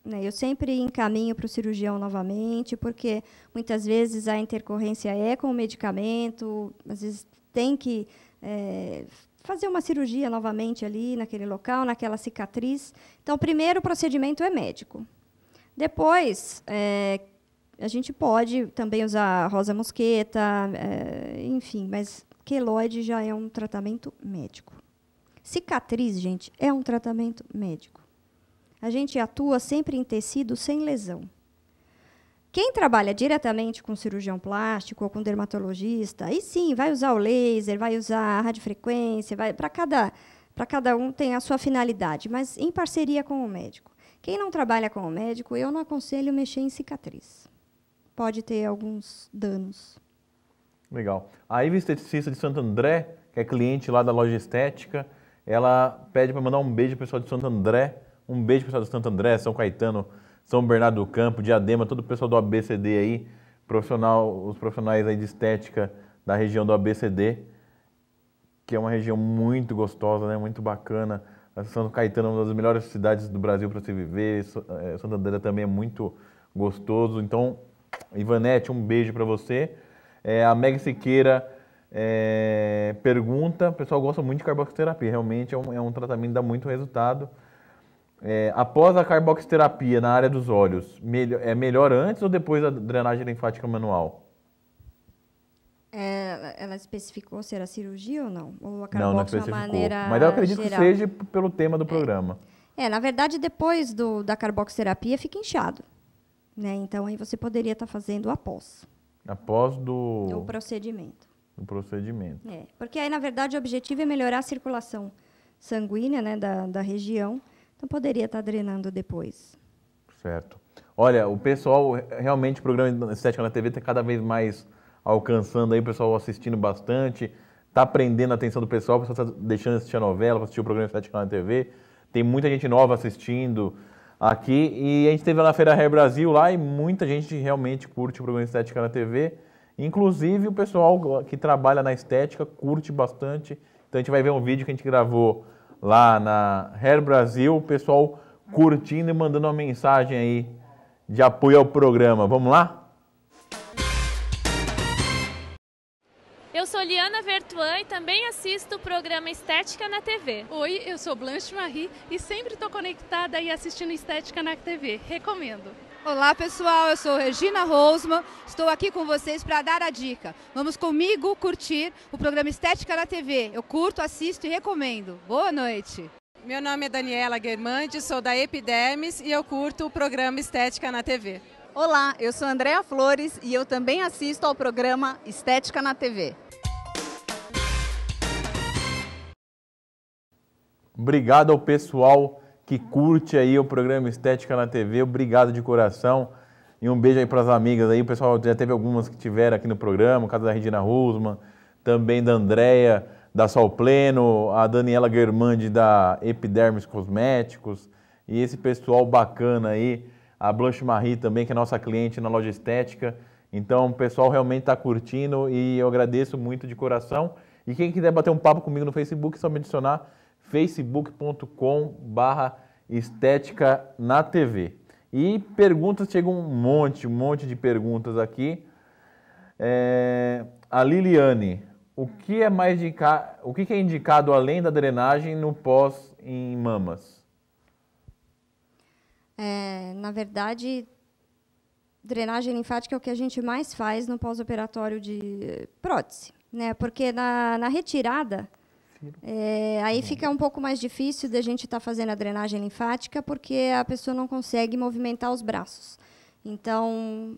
Né? Eu sempre encaminho para o cirurgião novamente, porque muitas vezes a intercorrência é com o medicamento, às vezes tem que é, fazer uma cirurgia novamente ali naquele local, naquela cicatriz. Então, primeiro, o procedimento é médico. Depois, é, a gente pode também usar rosa mosqueta, é, enfim, mas queloide já é um tratamento médico. Cicatriz, gente, é um tratamento médico. A gente atua sempre em tecido sem lesão. Quem trabalha diretamente com cirurgião plástico ou com dermatologista, aí sim, vai usar o laser, vai usar a radiofrequência, para cada para cada um tem a sua finalidade, mas em parceria com o médico. Quem não trabalha como médico, eu não aconselho mexer em cicatriz. Pode ter alguns danos. Legal. A Ivy Esteticista de Santo André, que é cliente lá da loja estética, ela pede para mandar um beijo o pessoal de Santo André, um beijo o pessoal de Santo André, São Caetano, São Bernardo do Campo, Diadema, todo o pessoal do ABCD aí, profissional, os profissionais aí de estética da região do ABCD, que é uma região muito gostosa, né? Muito bacana são Caetano é uma das melhores cidades do Brasil para se viver. Eh, Santa André também é muito gostoso. Então, Ivanete, um beijo para você. É, a Meg Siqueira é, pergunta. O pessoal gosta muito de carboxterapia. Realmente é um, é um tratamento que dá muito resultado. após a carboxterapia na área dos olhos, é melhor antes ou depois da drenagem linfática manual? Ela, é, ela especificou se era cirurgia ou não? Ou a não, não de Mas eu acredito geral. que seja pelo tema do é. programa. É, é na verdade, depois do, da carboxoterapia fica inchado. Né? Então, aí você poderia estar tá fazendo após. Após do... Do procedimento. Do procedimento. É, porque aí, na verdade, o objetivo é melhorar a circulação sanguínea né, da, da região. Então, poderia estar tá drenando depois. Certo. Olha, o pessoal, realmente, o programa Estética na TV tem tá cada vez mais alcançando aí, o pessoal assistindo bastante, tá prendendo a atenção do pessoal, o pessoal tá deixando de assistir a novela, assistir o programa Estética na TV, tem muita gente nova assistindo aqui, e a gente teve lá na Feira Ré Brasil lá, e muita gente realmente curte o programa Estética na TV, inclusive o pessoal que trabalha na estética curte bastante, então a gente vai ver um vídeo que a gente gravou lá na Hair Brasil, o pessoal curtindo e mandando uma mensagem aí de apoio ao programa. Vamos lá? sou Liana Vertuan e também assisto o programa Estética na TV. Oi, eu sou Blanche Marie e sempre estou conectada e assistindo Estética na TV. Recomendo. Olá pessoal, eu sou Regina Rosman, estou aqui com vocês para dar a dica. Vamos comigo curtir o programa Estética na TV. Eu curto, assisto e recomendo. Boa noite. Meu nome é Daniela Guermandi, sou da Epidermes e eu curto o programa Estética na TV. Olá, eu sou Andréa Flores e eu também assisto ao programa Estética na TV. Obrigado ao pessoal que curte aí o programa Estética na TV. Obrigado de coração. E um beijo aí para as amigas aí. O pessoal já teve algumas que tiveram aqui no programa, casa da Regina Rusman, também da Andrea, da Sol Pleno, a Daniela Germandi da Epidermes Cosméticos e esse pessoal bacana aí, a Blanche Marie também, que é nossa cliente na loja estética. Então, o pessoal realmente está curtindo e eu agradeço muito de coração. E quem quiser bater um papo comigo no Facebook, é só me adicionar facebook.com/barra estética na TV. E perguntas, chegam um monte, um monte de perguntas aqui. É, a Liliane, o que é mais indica, o que é indicado além da drenagem no pós em mamas? É, na verdade, drenagem linfática é o que a gente mais faz no pós-operatório de prótese, né? Porque na, na retirada prefiro. É, aí tá fica um pouco mais difícil da gente estar tá fazendo a drenagem linfática, porque a pessoa não consegue movimentar os braços. Então,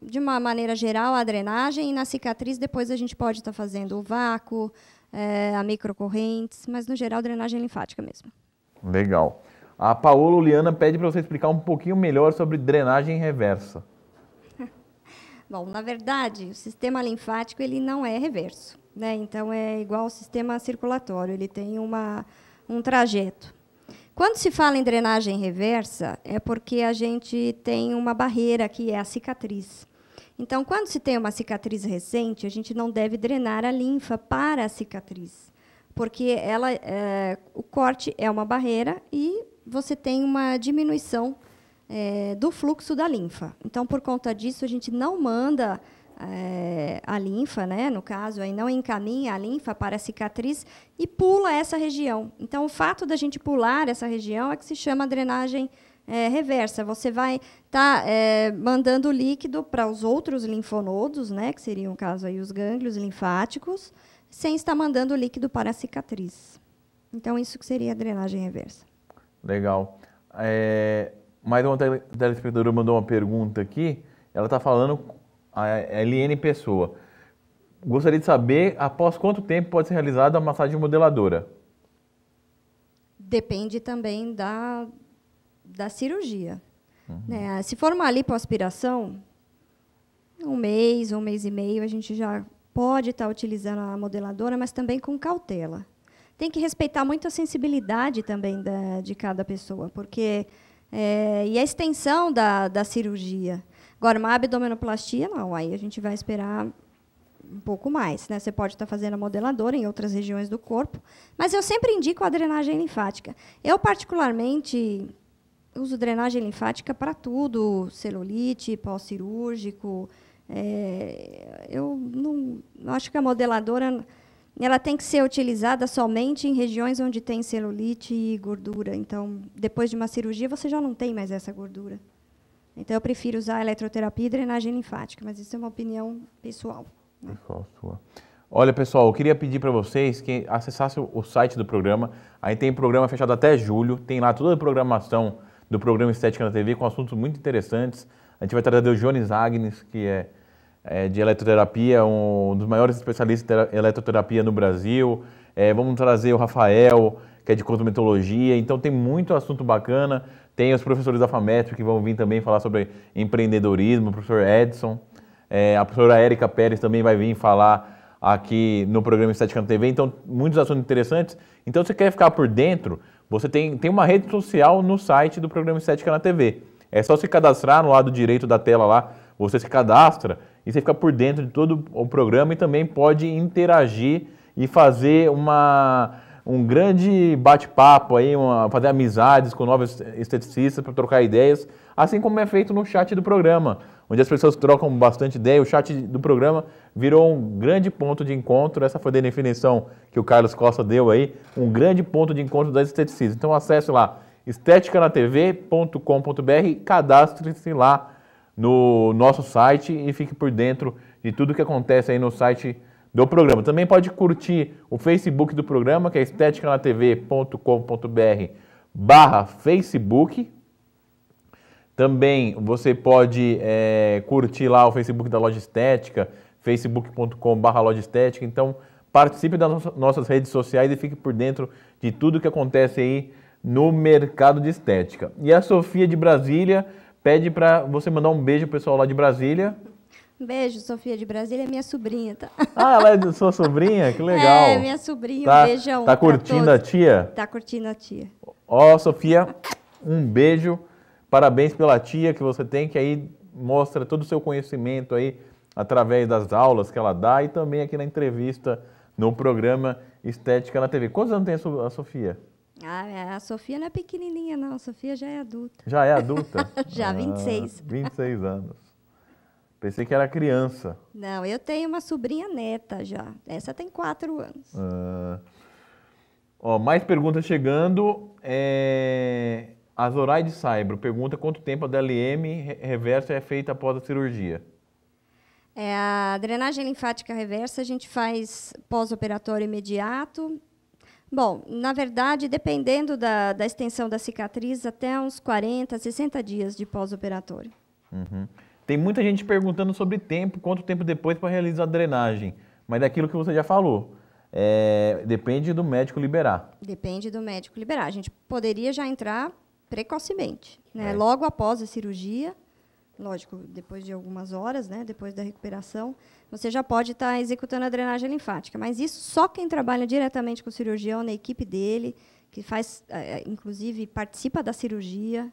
de uma maneira geral, a drenagem e na cicatriz depois a gente pode estar tá fazendo o vácuo, é, a microcorrentes, mas no geral drenagem linfática mesmo. Legal. A Paola Liana pede para você explicar um pouquinho melhor sobre drenagem reversa. Bom, na verdade, o sistema linfático ele não é reverso. Né? Então, é igual ao sistema circulatório, ele tem uma, um trajeto. Quando se fala em drenagem reversa, é porque a gente tem uma barreira, que é a cicatriz. Então, quando se tem uma cicatriz recente, a gente não deve drenar a linfa para a cicatriz, porque ela, é, o corte é uma barreira e você tem uma diminuição é, do fluxo da linfa. Então, por conta disso, a gente não manda é, a linfa, né, no caso, aí não encaminha a linfa para a cicatriz e pula essa região. Então, o fato da gente pular essa região é que se chama drenagem é, reversa. Você vai estar tá, é, mandando líquido para os outros linfonodos, né, que seriam, no caso, aí, os gânglios linfáticos, sem estar mandando líquido para a cicatriz. Então, isso que seria a drenagem reversa. Legal. É, mais uma telespectadora mandou uma pergunta aqui. Ela está falando a LN Pessoa. Gostaria de saber após quanto tempo pode ser realizada a massagem modeladora. Depende também da, da cirurgia. Uhum. Né? Se for uma lipoaspiração, um mês, um mês e meio, a gente já pode estar tá utilizando a modeladora, mas também com cautela. Tem que respeitar muito a sensibilidade também da, de cada pessoa, porque é, e a extensão da, da cirurgia. Agora, uma abdominoplastia, não. Aí a gente vai esperar um pouco mais. Né? Você pode estar tá fazendo a modeladora em outras regiões do corpo, mas eu sempre indico a drenagem linfática. Eu, particularmente, uso drenagem linfática para tudo, celulite, pós-cirúrgico. É, eu não acho que a modeladora ela tem que ser utilizada somente em regiões onde tem celulite e gordura. Então, depois de uma cirurgia, você já não tem mais essa gordura. Então, eu prefiro usar eletroterapia e drenagem linfática, mas isso é uma opinião pessoal. Né? Pessoal sua. Olha, pessoal, eu queria pedir para vocês que acessassem o site do programa. Aí tem programa fechado até julho, tem lá toda a programação do programa Estética na TV com assuntos muito interessantes. A gente vai trazer o Jones Agnes, que é, é de eletroterapia, um dos maiores especialistas em eletroterapia no Brasil. É, vamos trazer o Rafael, que é de cosmetologia. Então tem muito assunto bacana. Tem os professores da FAMETRO que vão vir também falar sobre empreendedorismo, o professor Edson. É, a professora Érica Pérez também vai vir falar aqui no programa Estética na TV. Então, muitos assuntos interessantes. Então, se você quer ficar por dentro, você tem, tem uma rede social no site do programa Estética na TV. É só se cadastrar no lado direito da tela lá, você se cadastra e você fica por dentro de todo o programa e também pode interagir e fazer uma um grande bate-papo aí, uma, fazer amizades com novos esteticistas para trocar ideias, assim como é feito no chat do programa, onde as pessoas trocam bastante ideia. O chat do programa virou um grande ponto de encontro. Essa foi a definição que o Carlos Costa deu aí, um grande ponto de encontro das esteticistas. Então acesse lá esteticanatv.com.br, cadastre-se lá no nosso site e fique por dentro de tudo que acontece aí no site do programa. Também pode curtir o Facebook do programa, que é esteticanatvcombr barra Facebook. Também você pode é, curtir lá o Facebook da Loja Estética, facebook.com barra Loja Estética. Então, participe das nossas redes sociais e fique por dentro de tudo que acontece aí no mercado de estética. E a Sofia de Brasília pede para você mandar um beijo pro pessoal lá de Brasília. Beijo, Sofia de Brasília, é minha sobrinha, tá? Ah, ela é sua sobrinha? Que legal. É, minha sobrinha, tá, um beijão. Tá curtindo a tia? Tá curtindo a tia. Ó, oh, Sofia, um beijo. Parabéns pela tia que você tem, que aí mostra todo o seu conhecimento aí através das aulas que ela dá e também aqui na entrevista no programa Estética na TV. Quantos anos tem a Sofia? Ah, é, a Sofia não é pequenininha, não. A Sofia já é adulta. Já é adulta? já, ah, 26. 26 anos. Pensei que era criança. Não, eu tenho uma sobrinha neta já. Essa tem quatro anos. Ah. Ó, mais perguntas chegando. É... A Zoraide Saibro pergunta quanto tempo a DLM reversa é feita após a cirurgia. É, a drenagem linfática reversa a gente faz pós-operatório imediato. Bom, na verdade, dependendo da, da extensão da cicatriz, até uns 40, 60 dias de pós-operatório. Uhum. Tem muita gente perguntando sobre tempo, quanto tempo depois para realizar a drenagem. Mas daquilo é que você já falou, é, depende do médico liberar. Depende do médico liberar. A gente poderia já entrar precocemente, né? É. logo após a cirurgia, lógico, depois de algumas horas, né? depois da recuperação, você já pode estar tá executando a drenagem linfática. Mas isso só quem trabalha diretamente com o cirurgião, na equipe dele, que faz, eh, inclusive, participa da cirurgia,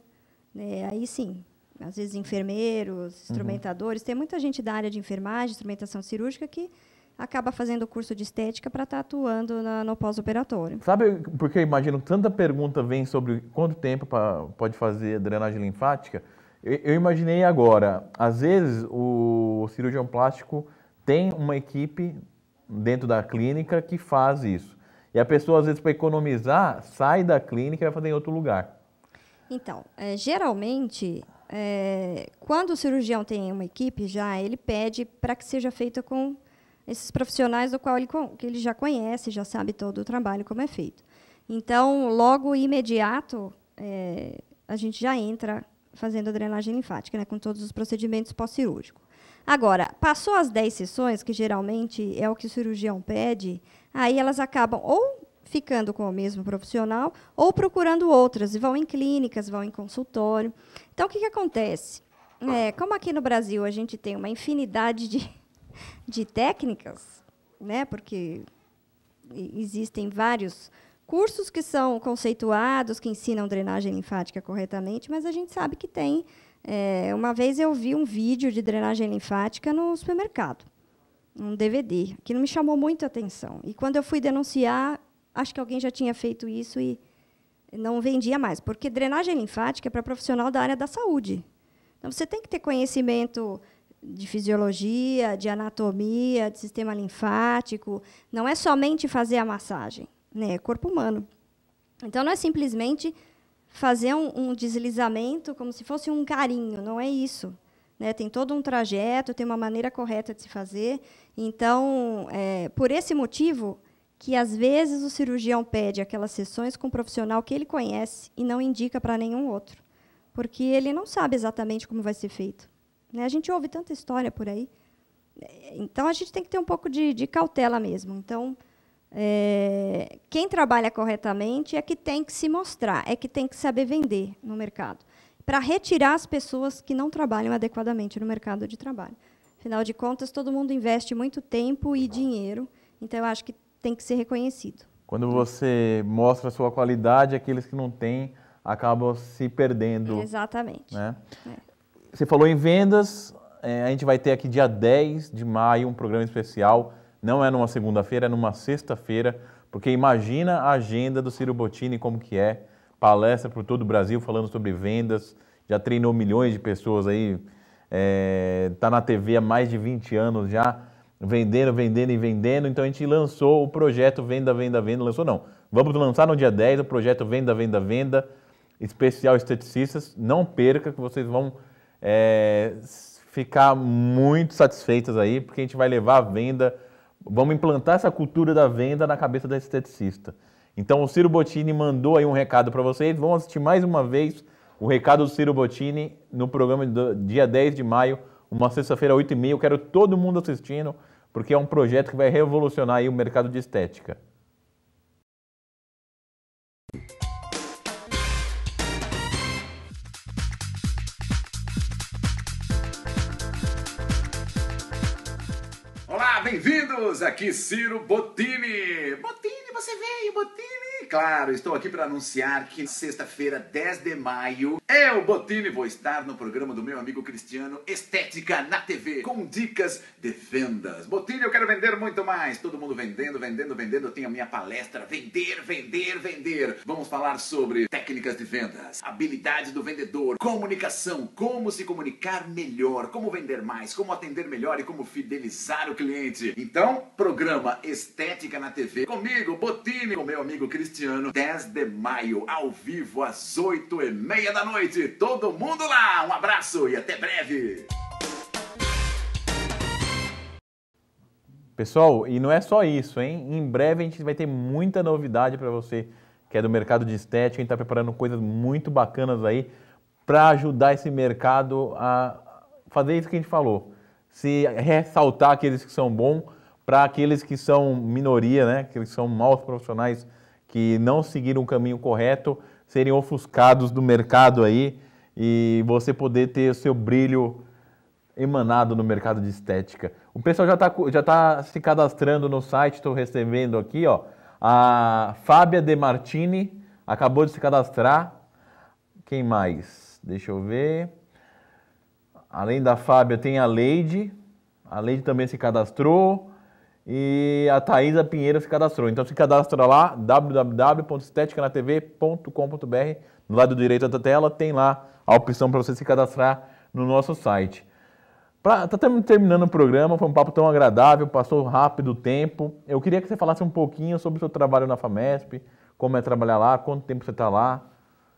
né? aí sim, às vezes enfermeiros, uhum. instrumentadores. Uhum. Tem muita gente da área de enfermagem, instrumentação cirúrgica que acaba fazendo o curso de estética para estar tá atuando na, no pós-operatório. Sabe porque eu imagino tanta pergunta vem sobre quanto tempo pra, pode fazer drenagem linfática? Eu, eu, imaginei agora, às vezes o cirurgião plástico tem uma equipe dentro da clínica que faz isso. E a pessoa, às vezes, para economizar, sai da clínica e vai fazer em outro lugar. Então, é, geralmente, é, quando o cirurgião tem uma equipe já, ele pede para que seja feita com esses profissionais do qual ele, que ele já conhece, já sabe todo o trabalho como é feito. Então, logo imediato, é, a gente já entra fazendo a drenagem linfática, né, com todos os procedimentos pós-cirúrgico. Agora, passou as 10 sessões, que geralmente é o que o cirurgião pede, aí elas acabam ou ficando com o mesmo profissional ou procurando outras, e vão em clínicas, vão em consultório. Então, o que, que acontece? É, como aqui no Brasil a gente tem uma infinidade de, de técnicas, né, porque existem vários cursos que são conceituados, que ensinam drenagem linfática corretamente, mas a gente sabe que tem. É, uma vez eu vi um vídeo de drenagem linfática no supermercado, um DVD, que não me chamou muito a atenção. E quando eu fui denunciar, acho que alguém já tinha feito isso e não vendia mais, porque drenagem linfática é para profissional da área da saúde. Então você tem que ter conhecimento de fisiologia, de anatomia, de sistema linfático. Não é somente fazer a massagem, né? É corpo humano. Então não é simplesmente fazer um, um deslizamento como se fosse um carinho, não é isso. Né? Tem todo um trajeto, tem uma maneira correta de se fazer. Então, é, por esse motivo, que às vezes o cirurgião pede aquelas sessões com um profissional que ele conhece e não indica para nenhum outro, porque ele não sabe exatamente como vai ser feito. Né? A gente ouve tanta história por aí. Então, a gente tem que ter um pouco de, de cautela mesmo. Então, é, quem trabalha corretamente é que tem que se mostrar, é que tem que saber vender no mercado, para retirar as pessoas que não trabalham adequadamente no mercado de trabalho. Afinal de contas, todo mundo investe muito tempo e dinheiro, então eu acho que tem que ser reconhecido. Quando né? você mostra a sua qualidade, aqueles que não têm acabam se perdendo. Exatamente. Né? É. Você falou em vendas, é, a gente vai ter aqui dia 10 de maio um programa especial. Não é numa segunda-feira, é numa sexta-feira, porque imagina a agenda do Ciro Bottini como que é. Palestra por todo o Brasil falando sobre vendas, já treinou milhões de pessoas aí, está é, tá na TV há mais de 20 anos já vendendo, vendendo e vendendo. Então a gente lançou o projeto Venda, Venda, Venda. Lançou não. Vamos lançar no dia 10 o projeto Venda, Venda, Venda, especial esteticistas. Não perca, que vocês vão é, ficar muito satisfeitas aí, porque a gente vai levar a venda, vamos implantar essa cultura da venda na cabeça da esteticista. Então o Ciro Bottini mandou aí um recado para vocês. Vão assistir mais uma vez o recado do Ciro Bottini no programa do dia 10 de maio, uma sexta-feira, 8h30. Eu quero todo mundo assistindo porque é um projeto que vai revolucionar o mercado de estética. Olá, bem-vindos! Aqui Ciro Bottini. Bottini, você veio, Bottini! E claro, estou aqui para anunciar que sexta-feira, 10 de maio, eu, Botini, vou estar no programa do meu amigo Cristiano Estética na TV, com dicas de vendas. Botini, eu quero vender muito mais. Todo mundo vendendo, vendendo, vendendo. Eu tenho a minha palestra Vender, Vender, Vender. Vamos falar sobre técnicas de vendas, habilidade do vendedor, comunicação, como se comunicar melhor, como vender mais, como atender melhor e como fidelizar o cliente. Então, programa Estética na TV comigo, Botini, com meu amigo Cristiano. Cristiano, 10 de maio, ao vivo, às 8 e meia da noite. Todo mundo lá, um abraço e até breve! Pessoal, e não é só isso, hein? Em breve a gente vai ter muita novidade para você que é do mercado de estética. A gente está preparando coisas muito bacanas aí para ajudar esse mercado a fazer isso que a gente falou. Se ressaltar aqueles que são bons para aqueles que são minoria, né? Aqueles que são maus profissionais que não seguiram o caminho correto serem ofuscados do mercado aí e você poder ter o seu brilho emanado no mercado de estética. O pessoal já está já tá se cadastrando no site, estou recebendo aqui, ó. A Fábia De Martini acabou de se cadastrar. Quem mais? Deixa eu ver. Além da Fábia, tem a Leide. A Leide também se cadastrou e a Thaisa Pinheiro se cadastrou. Então se cadastra lá, www.esteticanatv.com.br. No lado direito da tela tem lá a opção para você se cadastrar no nosso site. Pra, tá terminando o programa, foi um papo tão agradável, passou rápido o tempo. Eu queria que você falasse um pouquinho sobre o seu trabalho na FAMESP, como é trabalhar lá, quanto tempo você está lá.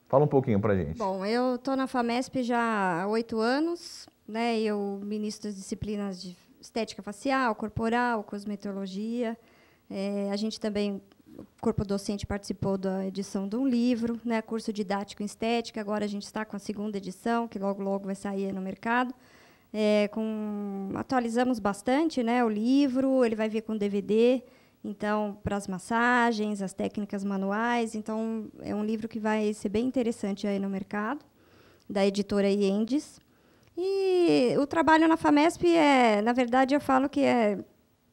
Fala um pouquinho para gente. Bom, eu estou na FAMESP já há oito anos, né? Eu ministro as disciplinas de estética facial, corporal, cosmetologia. É, a gente também, o corpo docente participou da edição de um livro, né, curso didático em estética. Agora a gente está com a segunda edição, que logo logo vai sair no mercado. É, com, atualizamos bastante, né, o livro. Ele vai vir com DVD. Então, para as massagens, as técnicas manuais. Então, é um livro que vai ser bem interessante aí no mercado, da editora Iendes. E o trabalho na FAMESP é, na verdade, eu falo que é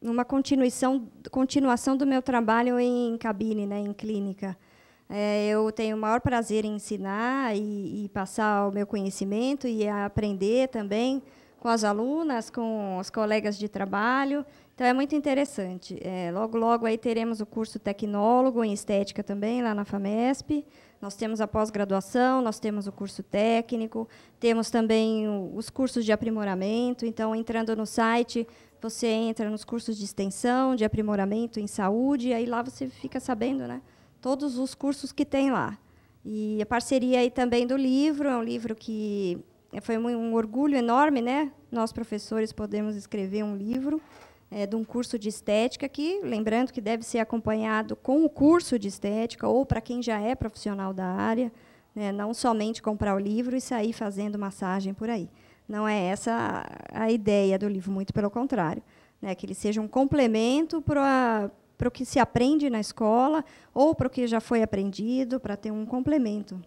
uma continuação, continuação do meu trabalho em cabine, né, em clínica. É, eu tenho o maior prazer em ensinar e, e passar o meu conhecimento e aprender também com as alunas, com os colegas de trabalho. Então é muito interessante. É, logo, logo aí teremos o curso tecnólogo em estética também lá na Famesp. Nós temos a pós-graduação, nós temos o curso técnico, temos também os cursos de aprimoramento. Então, entrando no site, você entra nos cursos de extensão, de aprimoramento em saúde, e aí lá você fica sabendo né, todos os cursos que tem lá. E a parceria aí também do livro, é um livro que foi um orgulho enorme, né? Nós, professores, podemos escrever um livro é, de um curso de estética, que, lembrando que deve ser acompanhado com o curso de estética, ou para quem já é profissional da área, né, não somente comprar o livro e sair fazendo massagem por aí. Não é essa a, ideia do livro, muito pelo contrário. Né, que ele seja um complemento para o que se aprende na escola ou para o que já foi aprendido, para ter um complemento.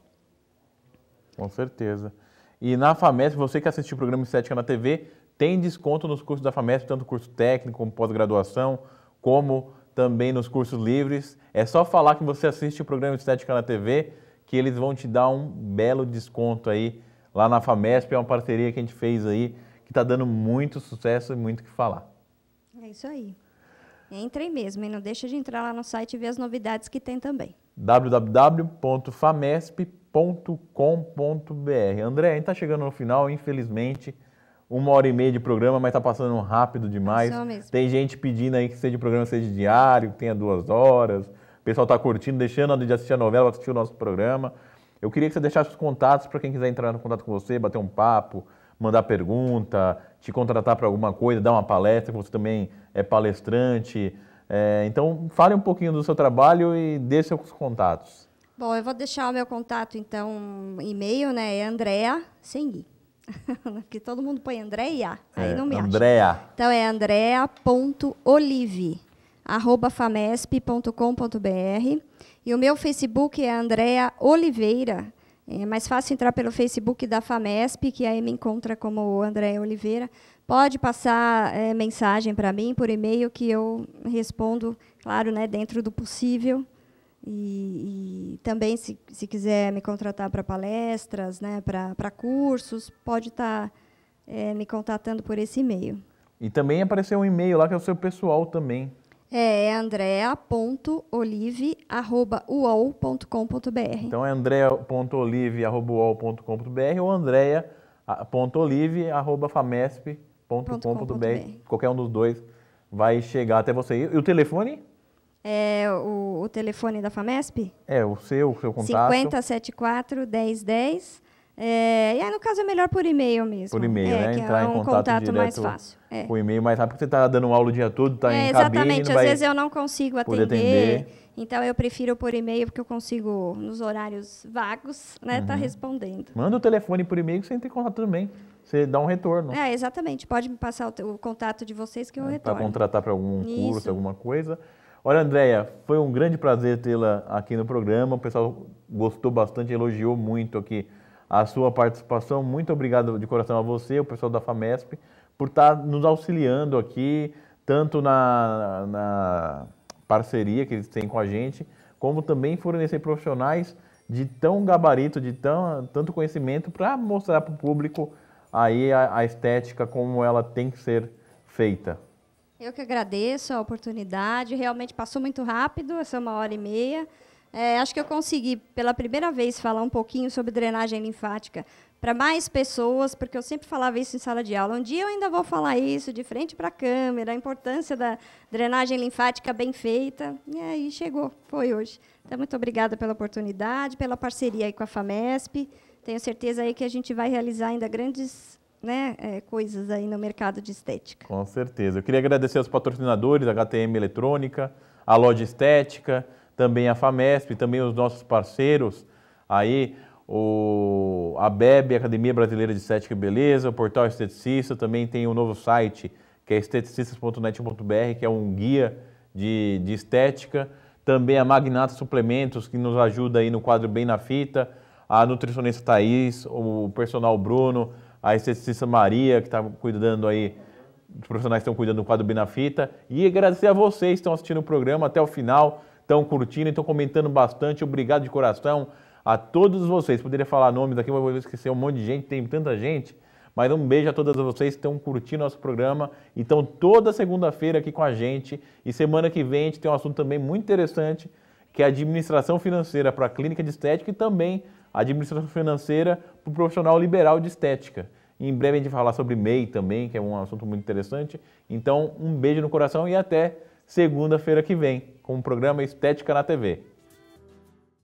Com certeza. E na FAMESP, você que assistiu o programa Estética na TV, tem desconto nos cursos da FAMESP, tanto curso técnico como pós-graduação, como também nos cursos livres. É só falar que você assiste o programa Estética na TV, que eles vão te dar um belo desconto aí lá na FAMESP. É uma parceria que a gente fez aí, que está dando muito sucesso e muito o que falar. É isso aí. Entrem mesmo e não deixa de entrar lá no site e ver as novidades que tem também. www.famesp.com.br André, a gente está chegando no final, infelizmente uma hora e meia de programa, mas tá passando rápido demais. Tem gente pedindo aí que seja de programa seja diário, que tenha duas horas. O pessoal tá curtindo, deixando de assistir a novela, assistir o nosso programa. Eu queria que você deixasse os contatos para quem quiser entrar em contato com você, bater um papo, mandar pergunta, te contratar para alguma coisa, dar uma palestra, que você também é palestrante. É, então, fale um pouquinho do seu trabalho e dê seus contatos. Bom, eu vou deixar o meu contato, então, e-mail, né? É Andrea Sengui Porque todo mundo põe Andréia, aí é, não me Andrea. acha. Então é andrea.olive, arroba famesp.com.br. E o meu Facebook é Andréa Oliveira. É mais fácil entrar pelo Facebook da FAMESP, que aí me encontra como Andréa Oliveira. Pode passar é, mensagem para mim por e-mail que eu respondo, claro, né, dentro do possível. E, e, também, se, se quiser me contratar para palestras, né, para cursos, pode estar tá, é, me contatando por esse e-mail. E também apareceu um e-mail lá que é o seu pessoal também. É, é andrea.olive.uol.com.br. Então é andrea.olive.uol.com.br ou andrea.olive.famesp.com.br. Qualquer um dos dois vai chegar até você. E o telefone? é, o, o, telefone da FAMESP? É, o seu, o seu contato. 5074 1010. É, e aí, no caso, é melhor por e-mail mesmo. Por e-mail, é, né? É Entrar é um em contato, contato direto mais fácil. É. Por e-mail mais rápido, porque você está dando aula o dia todo, está é, em cabine. Exatamente, às vezes eu não consigo atender, atender, Então, eu prefiro por e-mail, porque eu consigo, nos horários vagos, né, tá uhum. tá respondendo. Manda o telefone por e-mail que você entra em contato também. Você dá um retorno. É, exatamente. Pode me passar o, o contato de vocês que eu é, retorno. Para contratar para algum Isso. curso, alguma coisa. Olha, Andréia, foi um grande prazer tê-la aqui no programa. O pessoal gostou bastante, elogiou muito aqui a sua participação. Muito obrigado de coração a você, o pessoal da FAMESP, por estar tá nos auxiliando aqui, tanto na, na parceria que eles têm com a gente, como também fornecer profissionais de tão gabarito, de tão, tanto conhecimento, para mostrar para o público aí a, a estética como ela tem que ser feita. Eu que agradeço a oportunidade. Realmente passou muito rápido, essa uma hora e meia. É, acho que eu consegui, pela primeira vez, falar um pouquinho sobre drenagem linfática para mais pessoas, porque eu sempre falava isso em sala de aula. Um dia eu ainda vou falar isso, de frente para a câmera, a importância da drenagem linfática bem feita. E aí chegou, foi hoje. Então, muito obrigada pela oportunidade, pela parceria aí com a FAMESP. Tenho certeza aí que a gente vai realizar ainda grandes né, é, coisas aí no mercado de estética. Com certeza. Eu queria agradecer aos patrocinadores, a HTM Eletrônica, a Loja Estética, também a FAMESP, também os nossos parceiros aí, o, a BEB, Academia Brasileira de Estética e Beleza, o Portal Esteticista, também tem um novo site que é esteticistas.net.br, que é um guia de, de estética. Também a Magnata Suplementos, que nos ajuda aí no quadro Bem na Fita, a nutricionista Thaís, o personal Bruno, a esteticista Maria, que está cuidando aí, os profissionais estão cuidando do quadro Benafita. E agradecer a vocês que estão assistindo o programa até o final, estão curtindo, estão comentando bastante. Obrigado de coração a todos vocês. Poderia falar nomes aqui, mas vou esquecer um monte de gente, tem tanta gente. Mas um beijo a todas vocês que estão curtindo nosso programa. Então, toda segunda-feira aqui com a gente. E semana que vem a gente tem um assunto também muito interessante, que é a administração financeira para a clínica de estética e também administração financeira para o profissional liberal de estética. Em breve a gente vai falar sobre MEI também, que é um assunto muito interessante. Então, um beijo no coração e até segunda-feira que vem, com o programa Estética na TV.